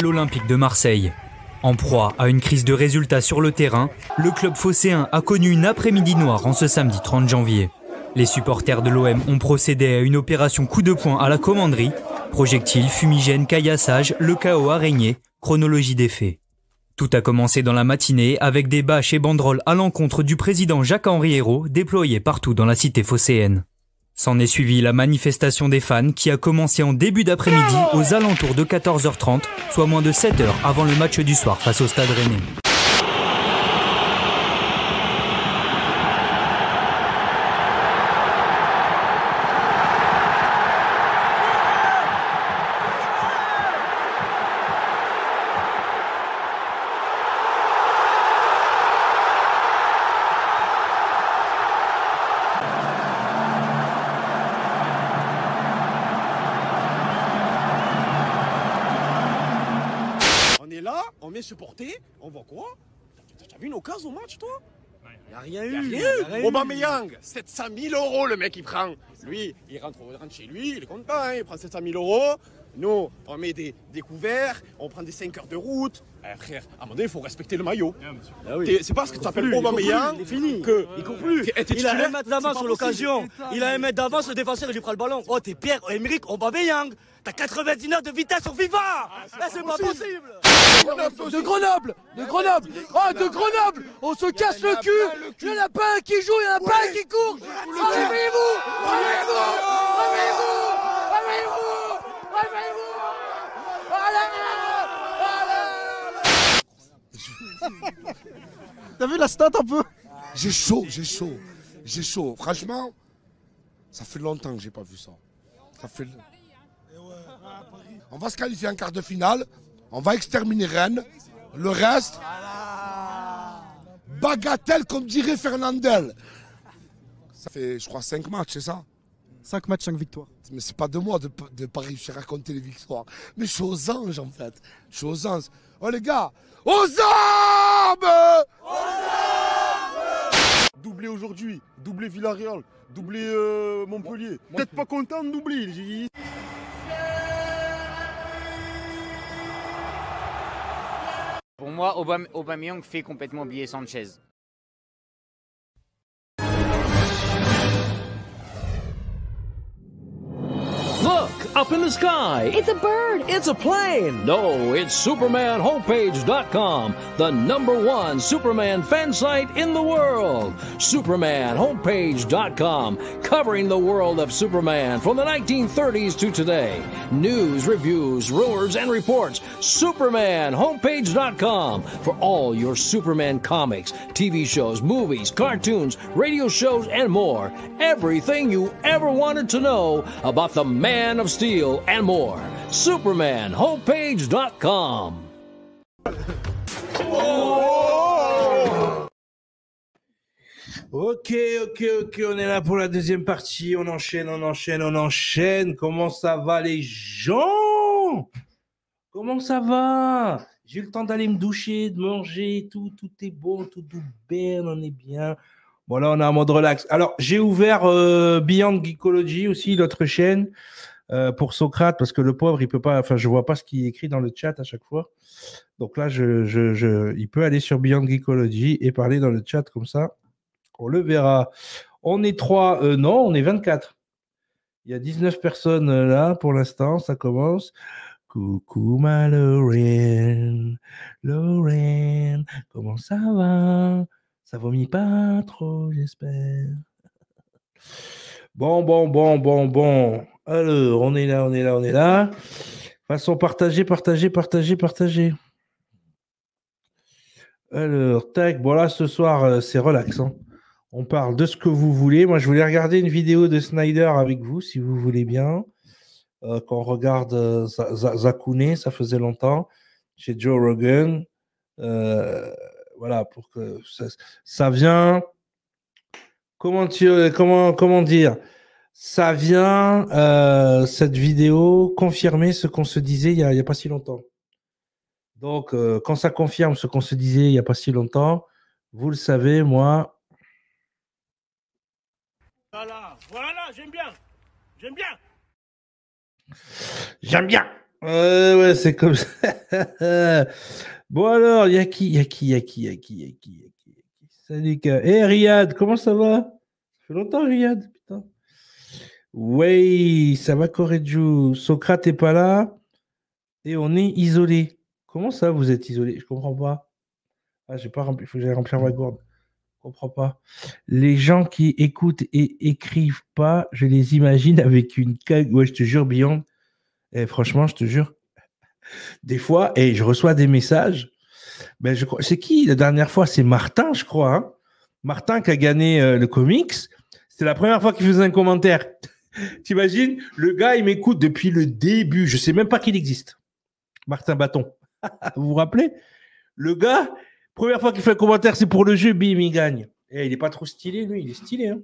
l'Olympique de Marseille. En proie à une crise de résultats sur le terrain, le club phocéen a connu une après-midi noire en ce samedi 30 janvier. Les supporters de l'OM ont procédé à une opération coup de poing à la commanderie. Projectiles, fumigènes, caillassage, le chaos a régné, chronologie des faits. Tout a commencé dans la matinée avec des bâches et banderoles à l'encontre du président Jacques-Henri Hérault déployé partout dans la cité phocéenne. S'en est suivie la manifestation des fans qui a commencé en début d'après-midi aux alentours de 14h30, soit moins de 7 heures avant le match du soir face au Stade Rennais. vu une occasion au match, toi il a rien eu. eu. Aubameyang, 700 000 euros le mec il prend. Lui, il rentre, chez lui, il compte pas, hein, il prend 700 000 euros. Nous, on met des, des couverts, on prend des 5 heures de route. Eh, frère, à un moment donné, il faut respecter le maillot. Ah, ah oui. c'est parce que tu t'appelles Aubameyang il fini. que... Il court plus. il a un mètre d'avance sur l'occasion. Il a un mètre d'avance, le défenseur il lui prend le ballon. Oh, t'es Pierre, Emerick, Aubameyang. T'as 99 de vitesse sur Viva. Là, ah, eh, c'est pas possible de Grenoble, de Grenoble, oh de Grenoble, on se casse le cul, il n'y en a pas un qui joue, il n'y en a pas un qui court, réveillez-vous, réveillez-vous, réveillez-vous, réveillez-vous, réveillez-vous, T'as vu la stat un peu J'ai chaud, j'ai chaud, j'ai chaud. Franchement, ça fait longtemps que j'ai pas vu ça. Ça fait. Hein. On va se qualifier en quart de finale. On va exterminer Rennes. Le reste, bagatelle comme dirait Fernandel. Ça fait, je crois, 5 matchs, c'est ça 5 matchs, 5 victoires. Mais c'est pas de moi de ne pas réussir à raconter les victoires. Mais je suis aux anges, en fait. Je suis aux anges. Oh, les gars, aux armes Aux armes Doublé aujourd'hui, doublé Villarreal, doublé euh, Montpellier. Peut-être pas content de doubler. Pour moi, Aubameyang fait complètement oublier Sanchez. up in the sky. It's a bird. It's a plane. No, it's SupermanHomepage.com, the number one Superman fan site in the world. SupermanHomepage.com, covering the world of Superman from the 1930s to today. News, reviews, rumors, and reports. SupermanHomepage.com for all your Superman comics, TV shows, movies, cartoons, radio shows, and more. Everything you ever wanted to know about the man of Steel, and more. SupermanHomepage.com. Ok, ok, ok, on est là pour la deuxième partie. On enchaîne, on enchaîne, on enchaîne. Comment ça va les gens Comment ça va J'ai eu le temps d'aller me doucher, de manger, tout, tout est bon, tout est bien, on est bien. Voilà, on est en mode relax. Alors, j'ai ouvert euh, Beyond Geekology aussi, l'autre chaîne. Euh, pour Socrate, parce que le pauvre, il peut pas. Enfin, je vois pas ce qu'il écrit dans le chat à chaque fois. Donc là, je, je, il peut aller sur Beyond ecology et parler dans le chat comme ça. On le verra. On est trois. Euh, non, on est 24. Il y a 19 personnes euh, là pour l'instant. Ça commence. Coucou ma Lorraine, Lorraine, comment ça va Ça vomit pas trop, j'espère. Bon, bon, bon, bon, bon. Alors, on est là, on est là, on est là. Façon partager, partager, partager, partager. Alors, tac. Bon, là, ce soir, euh, c'est relaxant. Hein. On parle de ce que vous voulez. Moi, je voulais regarder une vidéo de Snyder avec vous, si vous voulez bien. Euh, qu'on regarde euh, Zakouné, ça faisait longtemps, chez Joe Rogan. voilà, pour que ça, ça vient. Comment, comment, comment dire ça vient, euh, cette vidéo, confirmer ce qu'on se disait il n'y a, pas si longtemps. Donc, euh, quand ça confirme ce qu'on se disait il n'y a pas si longtemps, vous le savez, moi. Voilà, voilà, j'aime bien. J'aime bien. J'aime bien. Ouais, ouais, c'est comme ça. bon, alors, il y a qui, il y a qui, il y a qui, il y a qui, il y a qui. Salut, Eh, Riyad, comment ça va Ça fait longtemps, Riyad, putain. Oui, ça va, Correggio. Socrate n'est pas là et on est isolé. Comment ça, vous êtes isolé Je comprends pas. Ah, j'ai pas rempli. Il faut que j'aille remplir ma gourde. Je comprends pas. Les gens qui écoutent et écrivent pas, je les imagine avec une cague. Ouais, je te jure, Beyond. Eh, franchement, je te jure. Des fois, et eh, je reçois des messages. Ben, je crois. C'est qui la dernière fois C'est Martin, je crois. Hein. Martin qui a gagné euh, le comics. c'était la première fois qu'il faisait un commentaire. T'imagines, le gars, il m'écoute depuis le début. Je sais même pas qu'il existe. Martin Bâton. vous vous rappelez Le gars, première fois qu'il fait un commentaire, c'est pour le jeu, bim, il gagne. Eh, il n'est pas trop stylé, lui. Il est stylé. Hein.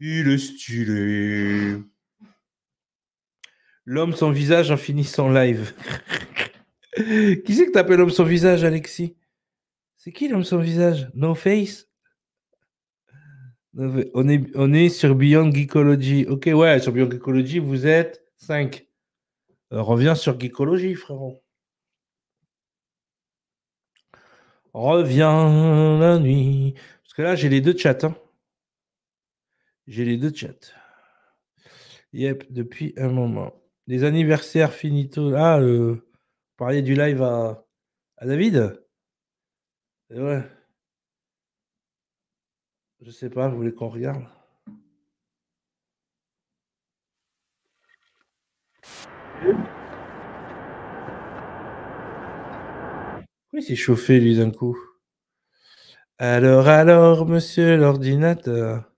il est stylé. L'homme sans visage en finissant live. qui c'est que appelles l'homme sans visage, Alexis C'est qui l'homme sans visage No face on est, sur Beyond Geekology. Ok, ouais, sur Beyond Geekology, vous êtes 5. Euh, reviens sur Geekology, frérot. Reviens la nuit. Parce que là, j'ai les deux chats. Hein. J'ai les deux chats. Yep, depuis un moment. Les anniversaires finito. Ah, euh, vous parliez du live à, à David eh Ouais. Je sais pas, vous voulez qu'on regarde Oui, s'est chauffé lui d'un coup. Alors, alors, monsieur l'ordinateur,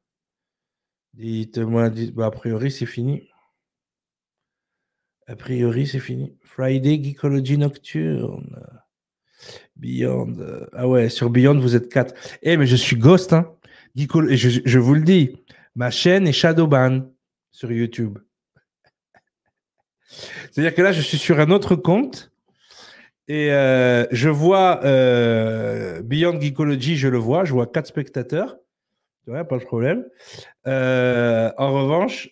dites-moi, dites, bah, a priori c'est fini. A priori c'est fini. Friday Geekology Nocturne. Beyond. Euh, ah ouais, sur Beyond, vous êtes quatre. Eh, mais je suis ghost, hein je, vous le dis, ma chaîne est Shadowban sur YouTube. C'est-à-dire que là, je suis sur un autre compte et euh, je vois euh, Beyond Geekology, je le vois, je vois quatre spectateurs. pas de problème. Euh, en revanche,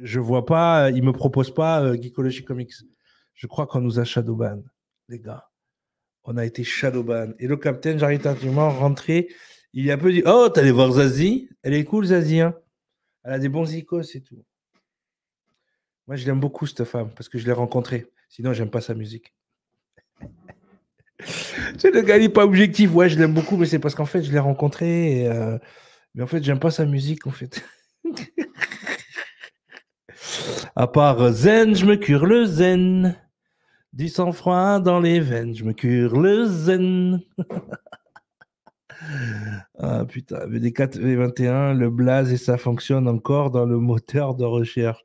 je vois pas, il me propose pas Geekology Comics. Je crois qu'on nous a Shadowban, les gars. On a été Shadowban. Et le capitaine, j'arrive tardivement rentré il a un peu dit Oh, t'allais voir Zazie Elle est cool, Zazie. Hein Elle a des bons icônes et tout. Moi, je l'aime beaucoup, cette femme, parce que je l'ai rencontrée. Sinon, j'aime pas sa musique. c'est le gars, pas objectif. Ouais, je l'aime beaucoup, mais c'est parce qu'en fait, je l'ai rencontrée. Euh, mais en fait, j'aime pas sa musique, en fait. à part zen, je me cure le zen. Du sang-froid dans les veines, je me cure le zen. Ah putain, VD4 V21, le blaze et ça fonctionne encore dans le moteur de recherche.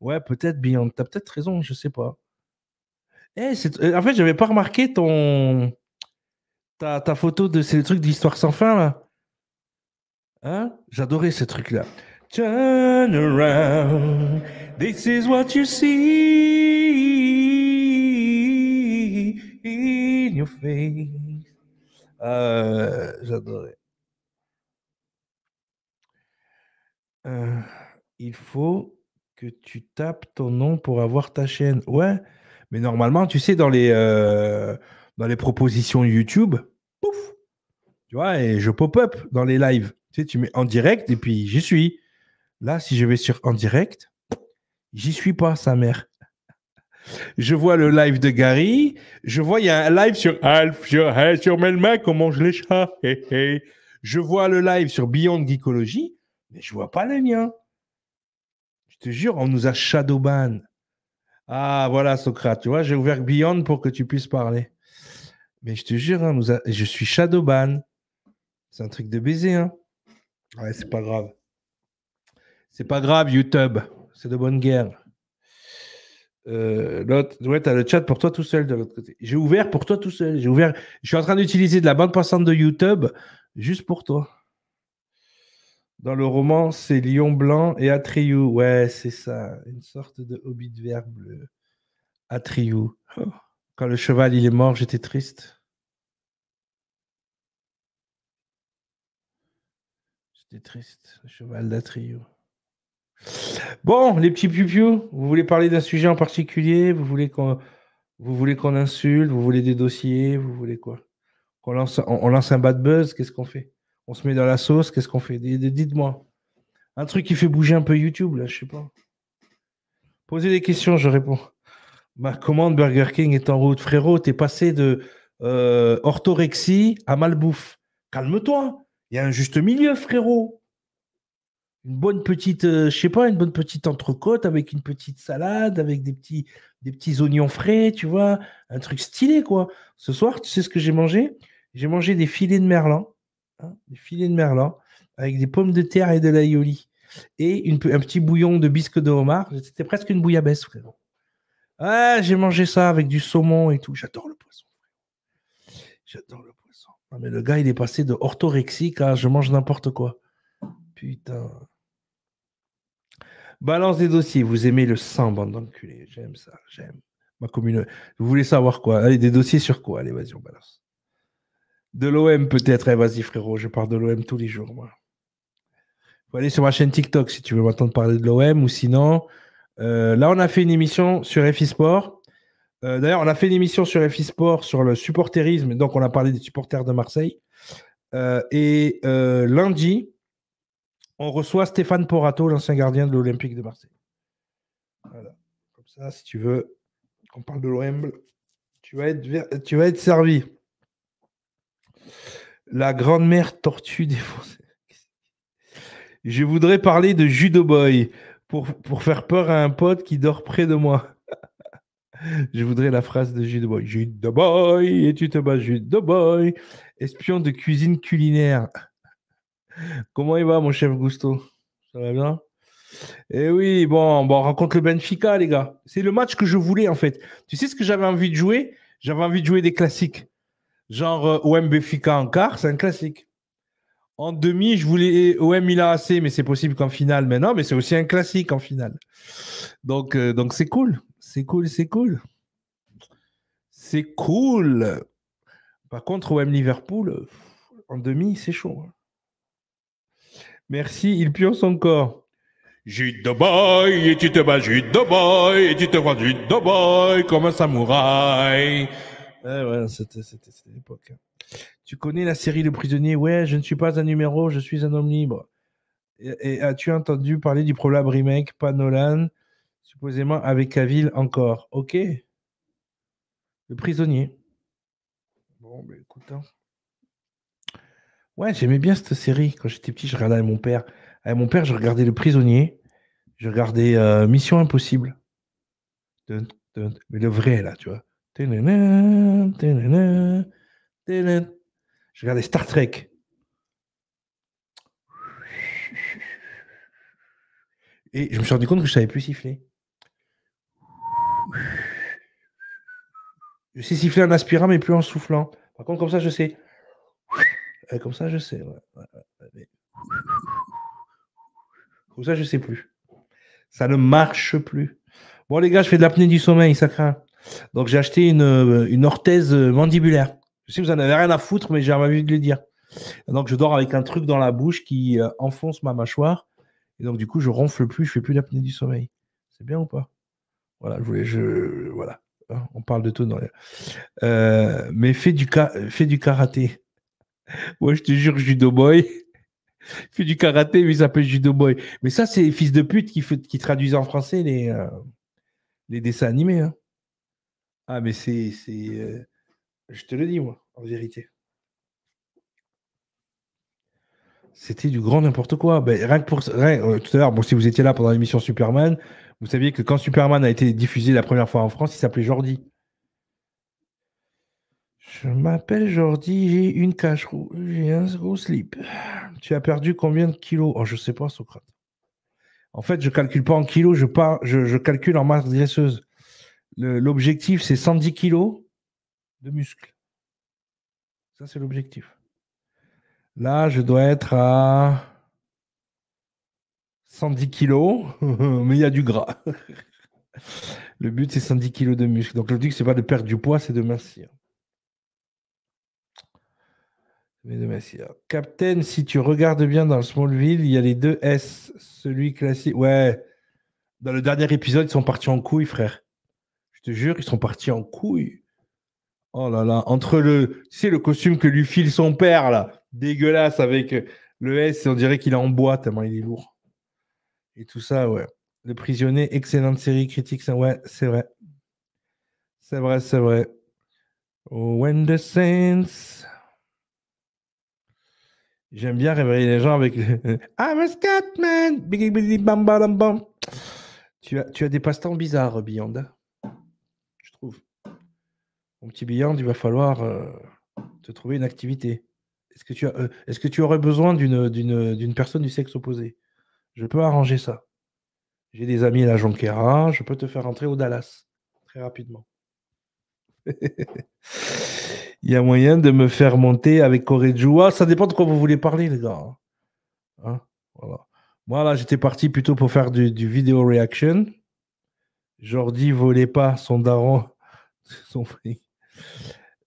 Ouais, peut-être Beyond. T'as peut-être raison, je sais pas. Eh, euh, en fait, j'avais pas remarqué ton ta, ta photo de ces trucs d'histoire sans fin là. Hein J'adorais ce truc là. Turn around, this is what you see in your face. Euh, euh, il faut que tu tapes ton nom pour avoir ta chaîne. Ouais, mais normalement, tu sais, dans les, euh, dans les propositions YouTube, pouf, tu vois, et je pop-up dans les lives. Tu sais, tu mets en direct et puis j'y suis. Là, si je vais sur en direct, j'y suis pas, sa mère. Je vois le live de Gary. Je vois, il y a un live sur Alf, sur, Melmac, on mange les chats. Je vois le live sur Beyond Geekology, mais je vois pas le mien. Je te jure, on nous a shadowban. Ah, voilà, Socrate, tu vois, j'ai ouvert Beyond pour que tu puisses parler. Mais je te jure, hein, je suis shadowban. C'est un truc de baiser, hein. Ouais, c'est pas grave. C'est pas grave, YouTube. C'est de bonne guerre. Euh, t'as le chat pour toi tout seul de l'autre côté. J'ai ouvert pour toi tout seul. J'ai ouvert. Je suis en train d'utiliser de la bande passante de YouTube juste pour toi. Dans le roman, c'est Lion Blanc et Atriou. Ouais, c'est ça. Une sorte de hobby de verbe. Atriou. Oh, quand le cheval il est mort, j'étais triste. J'étais triste. Le cheval d'Atriou. Bon, les petits pioupiou, vous voulez parler d'un sujet en particulier Vous voulez qu'on vous voulez qu'on insulte Vous voulez des dossiers Vous voulez quoi on lance, on, lance un bad buzz Qu'est-ce qu'on fait On se met dans la sauce Qu'est-ce qu'on fait Dites-moi. Un truc qui fait bouger un peu YouTube, là, je sais pas. Posez des questions, je réponds. Ma commande Burger King est en route. Frérot, t'es passé de euh, orthorexie à malbouffe. Calme-toi. Il y a un juste milieu, frérot une bonne petite, euh, je sais pas, une bonne petite entrecôte avec une petite salade, avec des petits, des petits oignons frais, tu vois, un truc stylé quoi. Ce soir, tu sais ce que j'ai mangé J'ai mangé des filets de merlan, hein, des filets de merlan avec des pommes de terre et de l'aioli et une, un petit bouillon de bisque de homard. C'était presque une bouillabaisse frérot. Ah, j'ai mangé ça avec du saumon et tout. J'adore le poisson. J'adore le poisson. mais le gars, il est passé de orthorexique à je mange n'importe quoi. Putain. Balance des dossiers. Vous aimez le sang, bande d'enculés. J'aime ça. J'aime. Ma commune. Vous voulez savoir quoi Allez, Des dossiers sur quoi Allez, vas-y, on balance. De l'OM, peut-être. Eh, vas-y, frérot. Je parle de l'OM tous les jours, moi. Faut aller sur ma chaîne TikTok si tu veux m'entendre parler de l'OM ou sinon. Euh, là, on a fait une émission sur FI Sport. Euh, d'ailleurs, on a fait une émission sur FI Sport sur le supporterisme. Donc, on a parlé des supporters de Marseille. Euh, et lundi, on reçoit Stéphane Porato, l'ancien gardien de l'Olympique de Marseille. Voilà. Comme ça, si tu veux qu'on parle de l'OM, tu, vas être, tu vas être servi. La grande mère tortue défoncée. Je voudrais parler de Judo Boy pour, faire peur à un pote qui dort près de moi. Je voudrais la phrase de Judo Boy. Judo Boy, et tu te bats Judo Boy, espion de cuisine culinaire. Comment il va, mon chef Gusto Ça va bien Eh oui, bon, bon, on rencontre le Benfica, les gars. C'est le match que je voulais, en fait. Tu sais ce que j'avais envie de jouer J'avais envie de jouer des classiques. Genre euh, OM Benfica en quart, c'est un classique. En demi, je voulais OM a assez, mais c'est possible qu'en finale mais non, mais c'est aussi un classique en finale. Donc, euh, donc c'est cool, c'est cool, c'est cool, c'est cool. Par contre, OM Liverpool en demi, c'est chaud. Hein. Merci, il pionce son corps. Jude de boy, et tu te bats jude de boy, et tu te vois jude de boy comme un samouraï. Ouais, ouais, c'était l'époque. Hein. Tu connais la série Le Prisonnier Ouais, je ne suis pas un numéro, je suis un homme libre. Et, as-tu entendu parler du problème remake, pas Nolan, supposément avec Cavill encore Ok. Le Prisonnier. Bon, ben écoute. Hein. Ouais, j'aimais bien cette série. Quand j'étais petit, je regardais avec mon père. Avec mon père, je regardais Le Prisonnier. Je regardais euh, Mission Impossible. mais le vrai, là, tu vois. Je regardais Star Trek. Et je me suis rendu compte que je savais plus siffler. Je sais siffler en aspirant, mais plus en soufflant. Par contre, comme ça, je sais comme ça, je sais. Comme ça, je sais plus. Ça ne marche plus. Bon, les gars, je fais de l'apnée du sommeil, ça craint. Donc, j'ai acheté une, euh, orthèse euh, mandibulaire. Je sais que vous en avez rien à foutre, mais j'ai envie de le dire. Donc, je dors avec un truc dans la bouche qui euh, enfonce ma mâchoire. Et donc, du coup, je ronfle plus, je fais plus d'apnée du sommeil. C'est bien ou pas Voilà, je voulais. Je, voilà. Hein, on parle de tout dans les... mais du, fais du karaté. Moi, je te jure, Judo Boy. Il fait du karaté, mais il s'appelle Judo Boy. Mais ça, c'est fils de pute qui, traduisent en français les, euh, les dessins animés. Hein. Ah, mais c'est. Euh, je te le dis, moi, en vérité. C'était du grand n'importe quoi. Ben, rien que pour rien, euh, tout à l'heure, bon, si vous étiez là pendant l'émission Superman, vous saviez que quand Superman a été diffusé la première fois en France, il s'appelait Jordi. Je m'appelle Jordi, j'ai une cache rouge, j'ai un gros slip. Tu as perdu combien de kilos Oh, je sais pas, Socrate. En fait, je calcule pas en kilos, je, je, calcule en masse graisseuse. L'objectif, c'est 110 kilos de muscles. Ça, c'est l'objectif. Là, je dois être à 110 kilos, mais il y a du gras. Le but, c'est 110 kilos de muscles. Donc, le ce c'est pas de perdre du poids, c'est de mincir. Captain, si tu regardes bien dans le Smallville, il y a les deux S, celui classique. Ouais, dans le dernier épisode, ils sont partis en couille, frère. Je te jure, ils sont partis en couille. Oh là là, entre le, tu sais, le costume que lui file son père, là, dégueulasse avec le S, on dirait qu'il est en bois tellement il est lourd. Et tout ça, ouais. Le Prisonnier, excellente série critique, ça, ouais, c'est vrai. C'est vrai, c'est vrai. Oh, when the saints J'aime bien réveiller les gens avec I'm a scatman! bam, bam, bam. Tu as, tu as des passe-temps bizarres, Biyanda. Hein, je trouve. Mon petit Beyond, il va falloir euh, te trouver une activité. Est-ce que, tu as, euh, est-ce que tu aurais besoin d'une, d'une, d'une personne du sexe opposé Je peux arranger ça. J'ai des amis à la Jonquera, je peux te faire entrer au Dallas très rapidement. il y a moyen de me faire monter avec Joua. Ah, ça dépend de quoi vous voulez parler, les gars. Hein. Hein, voilà. Moi, là, j'étais parti plutôt pour faire du, vidéo reaction. Jordi volait pas son daron, son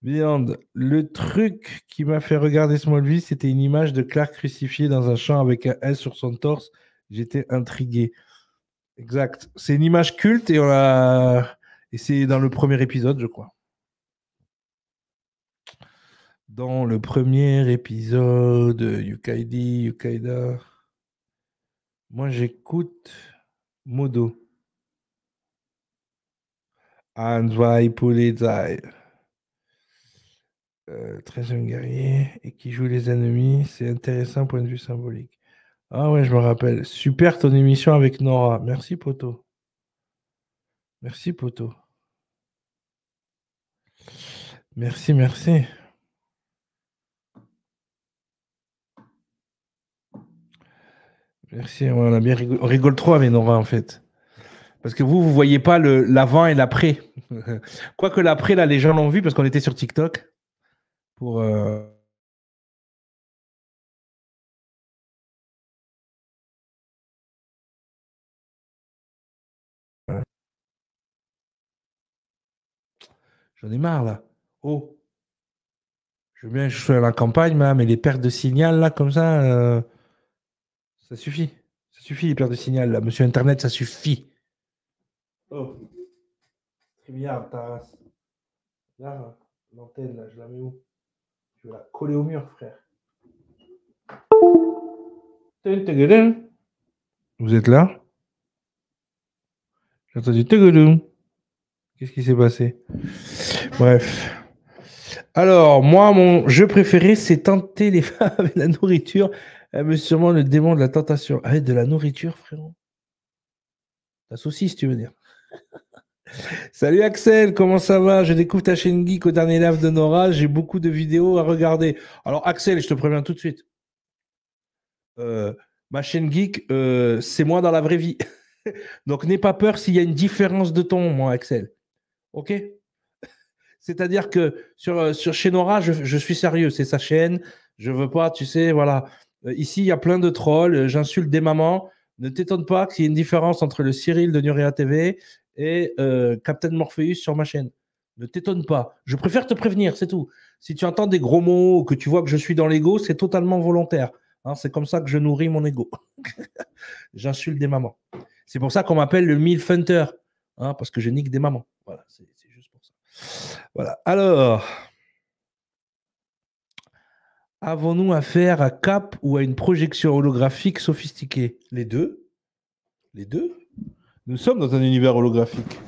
Viande, le truc qui m'a fait regarder Smallville, c'était une image de Clark crucifié dans un champ avec un S sur son torse. J'étais intrigué. Exact. C'est une image culte et on Et c'est dans le premier épisode, je crois dans le premier épisode, euh, Yukaidi, Yukaida, moi j'écoute Modo. pull Polizai. Euh, très jeune guerrier et qui joue les ennemis. C'est intéressant point de vue symbolique. Ah ouais, je me rappelle. Super ton émission avec Nora. Merci, Poto. Merci, Poto. Merci, merci. Merci, on a bien rigole trop avec Nora en fait. Parce que vous, vous ne voyez pas l'avant et l'après. Quoique l'après, là, les gens l'ont vu parce qu'on était sur TikTok pour. Euh... J'en ai marre là. Oh. Je veux bien que je sois à la campagne, mais les pertes de signal là, comme ça. Euh, ça suffit. Ça suffit, les pertes de signal, là. Monsieur Internet, ça suffit. Oh. Très bien. Là, l'antenne, là, je la mets où Je vais la coller au mur, frère. Vous êtes là J'ai entendu Qu'est-ce qui s'est passé Bref. Alors, moi, mon jeu préféré, c'est tenter les femmes avec la nourriture ah, mais sûrement le démon de la tentation. Avec ah, de la nourriture, frérot. La saucisse, tu veux dire. Salut Axel, comment ça va Je découvre ta chaîne geek au dernier live de Nora. J'ai beaucoup de vidéos à regarder. Alors Axel, je te préviens tout de suite. Euh, ma chaîne geek, euh, c'est moi dans la vraie vie. Donc n'aie pas peur s'il y a une différence de ton, moi Axel. Ok C'est-à-dire que sur, euh, sur chez Nora, je, suis sérieux. C'est sa chaîne. Je veux pas, tu sais, voilà. Euh, ici, il y a plein de trolls, euh, j'insulte des mamans. Ne t'étonne pas qu'il y ait une différence entre le Cyril de Nuria TV et euh, Captain Morpheus sur ma chaîne. Ne t'étonne pas. Je préfère te prévenir, c'est tout. Si tu entends des gros mots ou que tu vois que je suis dans l'ego, c'est totalement volontaire. Hein. c'est comme ça que je nourris mon ego. J'insulte des mamans. C'est pour ça qu'on m'appelle le Milf Hunter, hein, parce que je nique des mamans. Voilà, c'est juste pour ça. Voilà. Alors. Avons-nous affaire à cap ou à une projection holographique sophistiquée Les deux. Les deux. Nous sommes dans un univers holographique.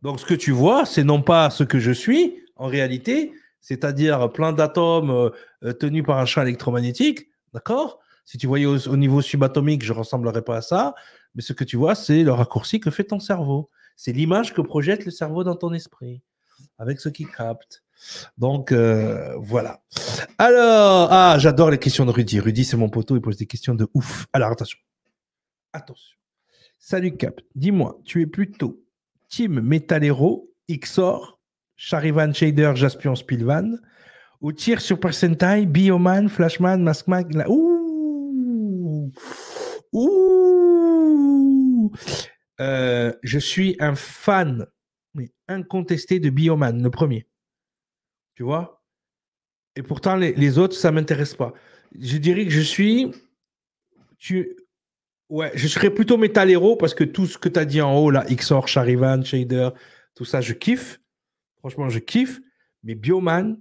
Donc ce que tu vois, c'est non pas ce que je suis en réalité, c'est-à-dire plein d'atomes euh, euh, tenus par un champ électromagnétique, d'accord Si tu voyais au, niveau subatomique, je ne ressemblerais pas à ça, mais ce que tu vois, c'est le raccourci que fait ton cerveau. C'est l'image que projette le cerveau dans ton esprit, avec ce qui capte. Donc euh, voilà. Alors, ah, j'adore les questions de Rudy. Rudy, c'est mon poteau, il pose des questions de ouf. Alors attention. Attention. Salut Cap, dis-moi, tu es plutôt Team Metalero, XOR, Charivan Shader, Jaspion Spilvan, ou Tir sur Percentile, Bioman, Flashman, Maskman, la... Ouh Ouh euh, Je suis un fan mais incontesté de Bioman, le premier. Tu vois Et pourtant, les, autres, ça ne m'intéresse pas. Je dirais que je suis. Tu, ouais, je serais plutôt métal héros parce que tout ce que tu as dit en haut, là, XOR, Charivan, Shader, tout ça, je kiffe. Franchement, je kiffe. Mais Bioman,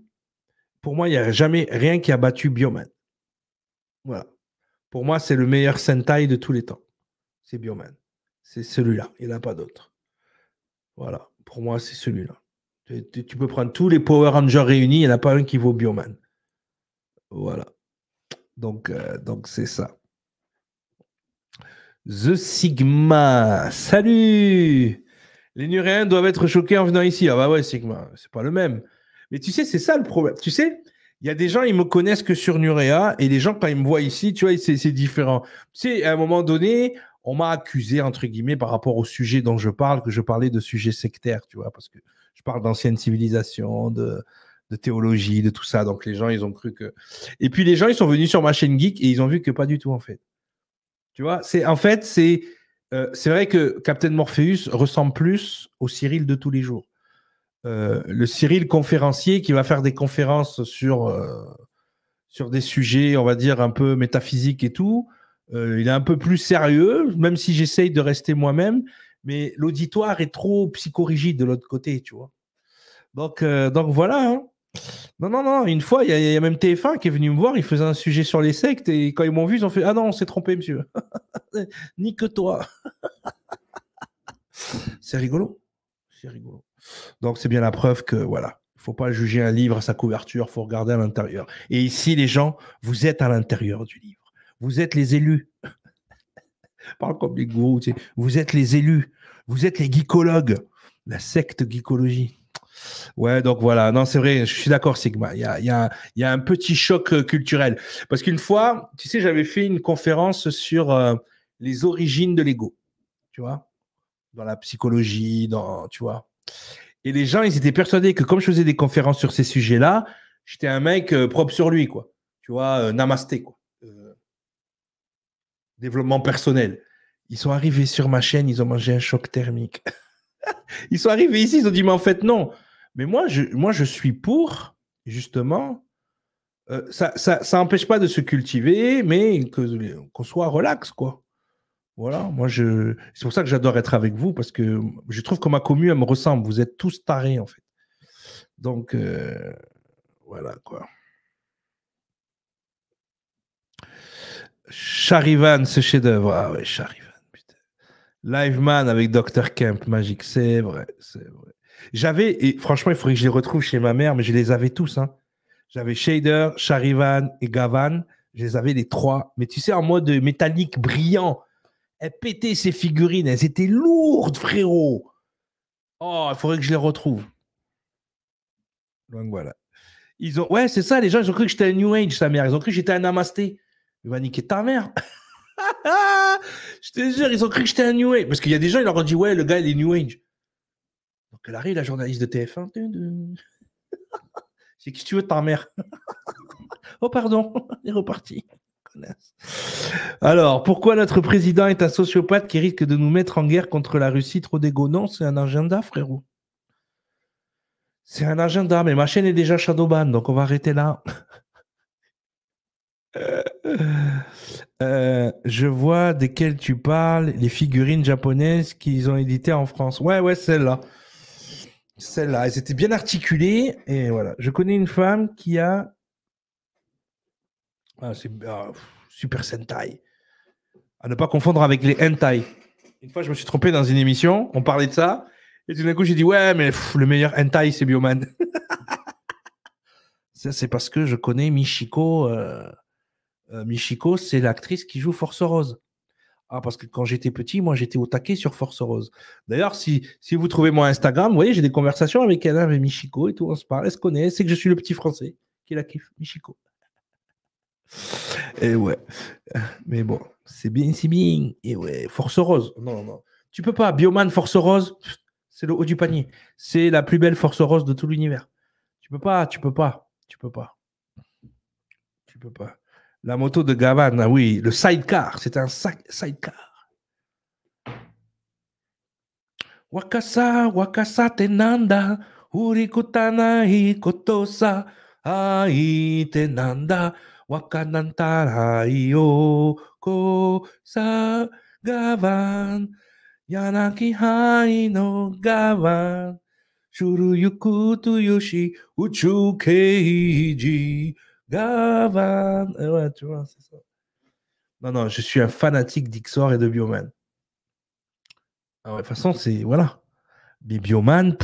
pour moi, il n'y a jamais rien qui a battu Bioman. Voilà. Pour moi, c'est le meilleur Sentai de tous les temps. C'est Bioman. C'est celui-là. Il n'y en a pas d'autre. Voilà. Pour moi, c'est celui-là. Tu, peux prendre tous les Power Rangers réunis, il n'y en a pas un qui vaut Bioman. Voilà. Donc, euh, donc c'est ça. The Sigma. Salut Les Nuréens doivent être choqués en venant ici. Ah bah ouais, Sigma, c'est pas le même. Mais tu sais, c'est ça le problème. Tu sais, il y a des gens, ils me connaissent que sur Nurea, et les gens, quand ils me voient ici, tu vois, c'est différent. Tu sais, à un moment donné, on m'a accusé, entre guillemets, par rapport au sujet dont je parle, que je parlais de sujet sectaire, tu vois, parce que je parle d'anciennes civilisations, de, théologie, de tout ça. Donc les gens, ils ont cru que. Et puis les gens, ils sont venus sur ma chaîne geek et ils ont vu que pas du tout en fait. Tu vois, c'est en fait c'est euh, c'est vrai que Captain Morpheus ressemble plus au Cyril de tous les jours. Euh, le Cyril conférencier qui va faire des conférences sur euh, sur des sujets, on va dire un peu métaphysiques et tout. il est un peu plus sérieux, même si j'essaye de rester moi-même mais l'auditoire est trop psychorigide de l'autre côté, tu vois. Donc, euh, donc voilà. Hein. Non, non, non. Une fois, il y, a même TF1 qui est venu me voir. Il faisait un sujet sur les sectes. Et quand ils m'ont vu, ils ont fait Ah non, on s'est trompé, monsieur. Ni que toi. c'est rigolo. C'est rigolo. Donc, c'est bien la preuve que, voilà, il ne faut pas juger un livre à sa couverture. Il faut regarder à l'intérieur. Et ici, les gens, vous êtes à l'intérieur du livre. Vous êtes les élus. Parle comme les gourous. Vous êtes les élus. Vous êtes les geekologues, la secte geekologie. Ouais, donc voilà. Non, c'est vrai, je suis d'accord, Sigma. Il y a, un petit choc euh, culturel. Parce qu'une fois, tu sais, j'avais fait une conférence sur euh, les origines de l'ego, tu vois, dans la psychologie, dans, tu vois. Et les gens, ils étaient persuadés que comme je faisais des conférences sur ces sujets-là, j'étais un mec euh, propre sur lui, quoi. Tu vois, namasté, quoi. développement personnel. Ils sont arrivés sur ma chaîne, ils ont mangé un choc thermique. ils sont arrivés ici, ils ont dit, mais en fait, non. Mais moi, je, moi, je suis pour, justement, euh, ça n'empêche ça, pas de se cultiver, mais qu'on soit relax, quoi. Voilà, moi, je, c'est pour ça que j'adore être avec vous, parce que je trouve que ma commune, elle me ressemble. Vous êtes tous tarés, en fait. Donc, euh, voilà, quoi. Charivan, ce chef-d'œuvre. Ah oui, Charivan. Live Man avec Dr. Kemp, magique, c'est vrai, c'est vrai. J'avais, et franchement, il faudrait que je les retrouve chez ma mère, mais je les avais tous. Hein. J'avais Shader, Sharivan et Gavan. Je les avais les trois, mais tu sais, en mode métallique brillant. Elles pétaient ces figurines, elles étaient lourdes, frérot. Oh, il faudrait que je les retrouve. Donc voilà. Ils ont... Ouais, c'est ça, les gens, ils ont cru que j'étais un New Age, sa mère. Ils ont cru que j'étais un Namasté. Il va niquer ta mère. je te jure, ils ont cru que j'étais un New Age. Parce qu'il y a des gens, ils leur ont dit, ouais, le gars, il est New Age. Donc elle arrive, la journaliste de TF1. C'est qui tu veux ta mère Oh, pardon, il est reparti. Alors, pourquoi notre président est un sociopathe qui risque de nous mettre en guerre contre la Russie Trop d'égo c'est un agenda, frérot. C'est un agenda, mais ma chaîne est déjà Shadowban, donc on va arrêter là. euh... Euh, je vois desquelles tu parles, les figurines japonaises qu'ils ont éditées en France. Ouais, ouais, celle-là. Celle-là. Elles étaient bien articulées. Et voilà. Je connais une femme qui a. Ah, c'est. Ah, super Sentai. À ne pas confondre avec les Hentai. Une fois, je me suis trompé dans une émission. On parlait de ça. Et tout d'un coup, j'ai dit Ouais, mais le meilleur Hentai, c'est Bioman. ça, c'est parce que je connais Michiko. Euh, euh, Michiko, c'est l'actrice qui joue Force Rose. Ah, parce que quand j'étais petit, moi, j'étais au taquet sur Force Rose. D'ailleurs, si, si vous trouvez mon Instagram, vous voyez, j'ai des conversations avec elle, hein, avec Michiko et tout, on se parle, elle se connaît, c'est que je suis le petit français qui la kiffe, Michiko. Et ouais. Mais bon, c'est bien, c'est bien. Et ouais, Force Rose. Non, non. Tu peux pas. Bioman Force Rose, c'est le haut du panier. C'est la plus belle Force Rose de tout l'univers. Tu peux pas, tu peux pas, tu peux pas. Tu peux pas. La moto de Gavan, ah oui, le sidecar, c'est un sidecar. Wakasa, wakasa te nanda, urikutanai kotosa, ai te nanda, wakanantarai yo ko sa gavan, yanaki hai no gavan, shuru yukutu yoshi, uchu keiji, Gavan. Eh ouais, tu vois, c'est ça. Non, non, je suis un fanatique d'Ixor et de Bioman. Ah de toute façon, c'est. Voilà. Mais Bioman,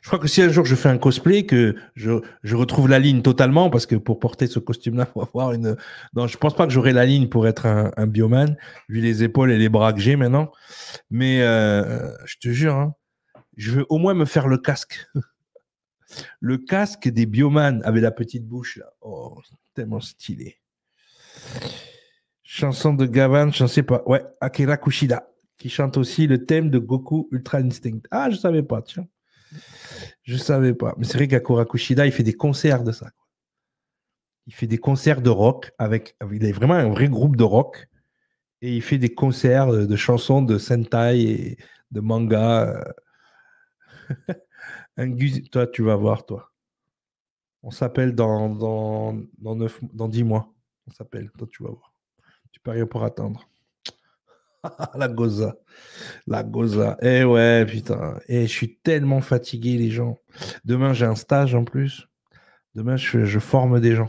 je crois que si un jour je fais un cosplay, que je, retrouve la ligne totalement, parce que pour porter ce costume-là, il faut avoir une. Non, je pense pas que j'aurai la ligne pour être un, bioman, vu les épaules et les bras que j'ai maintenant. Mais euh, je te jure, hein, je veux au moins me faire le casque. Le casque des Bioman avait la petite bouche là. Oh, tellement stylé. Chanson de Gavan, je ne sais pas. Ouais, Akira Kushida, qui chante aussi le thème de Goku Ultra Instinct. Ah, je ne savais pas, tiens. Je ne savais pas. Mais c'est vrai qu'Akira Kushida, il fait des concerts de ça. Il fait des concerts de rock avec, Il est vraiment un vrai groupe de rock. Et il fait des concerts de chansons de Sentai et de manga. toi, tu vas voir, toi. On s'appelle dans, dans, dans, 10 mois. On s'appelle, toi, tu vas voir. Tu peux rien pour attendre. la goza. La goza. Eh ouais, putain. Et eh, je suis tellement fatigué, les gens. Demain, j'ai un stage en plus. Demain, je forme des gens.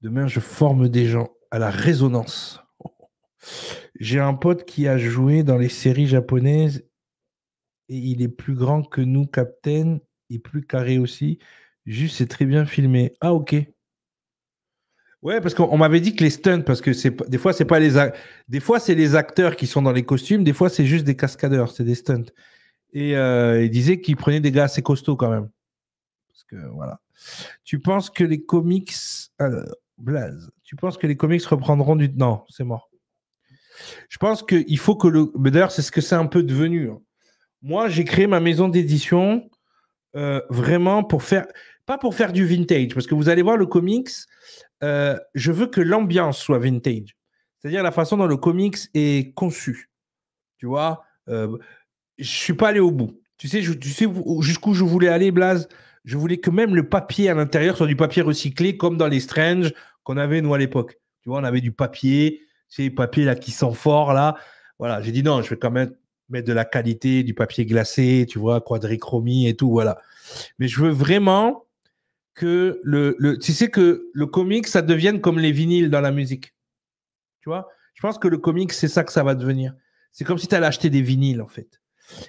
Demain, je forme des gens à la résonance. J'ai un pote qui a joué dans les séries japonaises il est plus grand que nous, Captain, et plus carré aussi. Juste, c'est très bien filmé. Ah, ok. Ouais, parce qu'on m'avait dit que les stunts, parce que c'est des fois c'est pas les des fois c'est les acteurs qui sont dans les costumes, des fois c'est juste des cascadeurs, c'est des stunts. Et euh, il disait qu'il prenait des gars assez costauds quand même. Parce que voilà. Tu penses que les comics, alors, Blaze, tu penses que les comics reprendront du non, c'est mort. Je pense qu'il faut que le, mais d'ailleurs c'est ce que c'est un peu devenu. Hein. Moi, j'ai créé ma maison d'édition euh, vraiment pour faire, pas pour faire du vintage, parce que vous allez voir le comics, euh, je veux que l'ambiance soit vintage, c'est-à-dire la façon dont le comics est conçu. Tu vois, Je euh, je suis pas allé au bout. Tu sais, tu sais jusqu'où je voulais aller, Blaze. Je voulais que même le papier à l'intérieur soit du papier recyclé, comme dans les Strange qu'on avait nous à l'époque. Tu vois, on avait du papier, ces papiers là qui sent fort là. Voilà, j'ai dit non, je vais quand même mettre de la qualité, du papier glacé, tu vois, quadrichromie et tout, voilà. Mais je veux vraiment que le, le tu sais que le comic, ça devienne comme les vinyles dans la musique. Tu vois Je pense que le comic, c'est ça que ça va devenir. C'est comme si tu allais acheter des vinyles, en fait.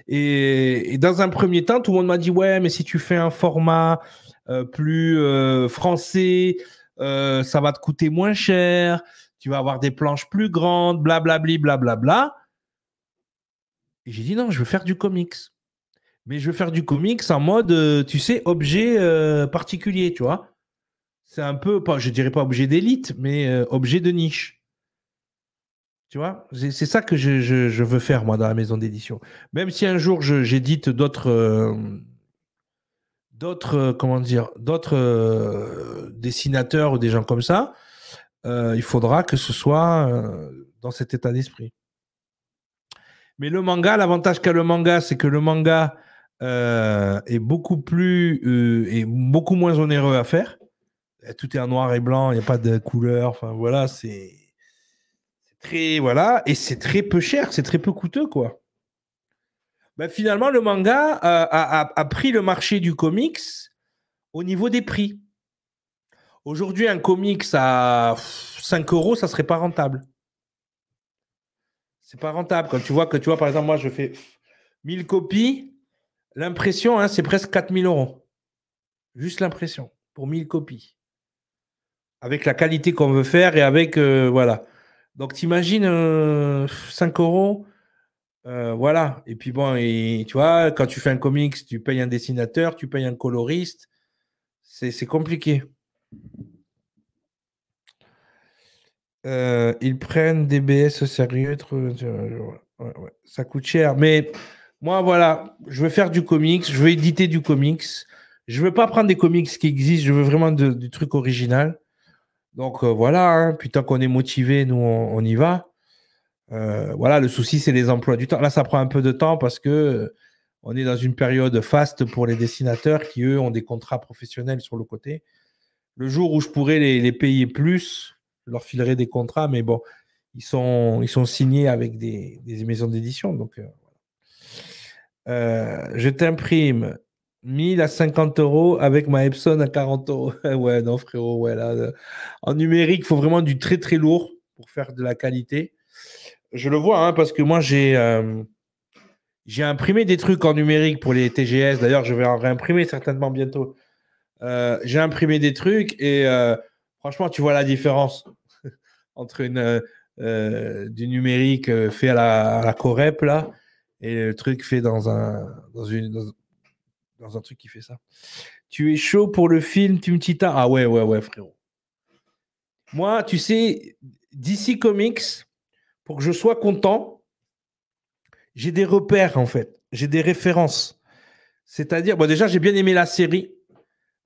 Et, dans un premier temps, tout le monde m'a dit, ouais, mais si tu fais un format euh, plus euh, français, euh, ça va te coûter moins cher, tu vas avoir des planches plus grandes, blablabli, blablabla. J'ai dit non, je veux faire du comics. Mais je veux faire du comics en mode, euh, tu sais, objet euh, particulier, tu vois. C'est un peu, pas, je dirais pas objet d'élite, mais euh, objet de niche. Tu vois, c'est ça que je, veux faire, moi, dans la maison d'édition. Même si un jour, j'édite d'autres... d'autres comment dire d'autres dessinateurs ou des gens comme ça il faudra que ce soit dans cet état d'esprit mais le manga, l'avantage qu'a le manga, c'est que le manga euh, est beaucoup plus euh, beaucoup moins onéreux à faire. Euh, tout est en noir et blanc, il n'y a pas de couleur. Enfin voilà, c'est très voilà et c'est très peu cher, c'est très peu coûteux quoi. Ben, finalement, le manga a, pris le marché du comics au niveau des prix. Aujourd'hui, un comics à 5 euros, ça serait pas rentable c'est pas rentable. Quand tu vois que, tu vois, par exemple, moi, je fais 1000 copies, l'impression, hein, c'est presque 4000 euros. Juste l'impression, pour 1000 copies. Avec la qualité qu'on veut faire et avec, euh, voilà. Donc, tu imagines 5 euh, euros, euh, voilà. Et puis bon, et, tu vois, quand tu fais un comics, tu payes un dessinateur, tu payes un coloriste, c'est compliqué. Euh, ils prennent des B.S. sérieux. Euh, ça coûte cher. Mais moi, voilà, je veux faire du comics, je veux éditer du comics. Je ne veux pas prendre des comics qui existent, je veux vraiment du truc original. Donc euh, voilà, hein. puis tant qu'on est motivé, nous, on, y va. voilà, le souci, c'est les emplois du temps. Là, ça prend un peu de temps parce que on est dans une période faste pour les dessinateurs qui, eux, ont des contrats professionnels sur le côté. Le jour où je pourrais les payer plus, leur filerai des contrats, mais bon, ils sont, ils sont signés avec des, des maisons d'édition. Donc, euh, euh, je t'imprime 1000 à 50 euros avec ma Epson à 40 euros. ouais, non, frérot, ouais, là, euh, en numérique, il faut vraiment du très, très lourd pour faire de la qualité. Je le vois, hein, parce que moi, j'ai. j'ai imprimé des trucs en numérique pour les TGS. D'ailleurs, je vais en réimprimer certainement bientôt. j'ai imprimé des trucs et Franchement, tu vois la différence entre une, euh, euh, du numérique euh, fait à la, Corep là et le truc fait dans un, une, dans, un truc qui fait ça. Tu es chaud pour le film tu me Titan Ah ouais, ouais, ouais, frérot. Moi, tu sais, DC Comics, pour que je sois content, j'ai des repères en fait, j'ai des références. C'est-à-dire, déjà, j'ai bien aimé la série.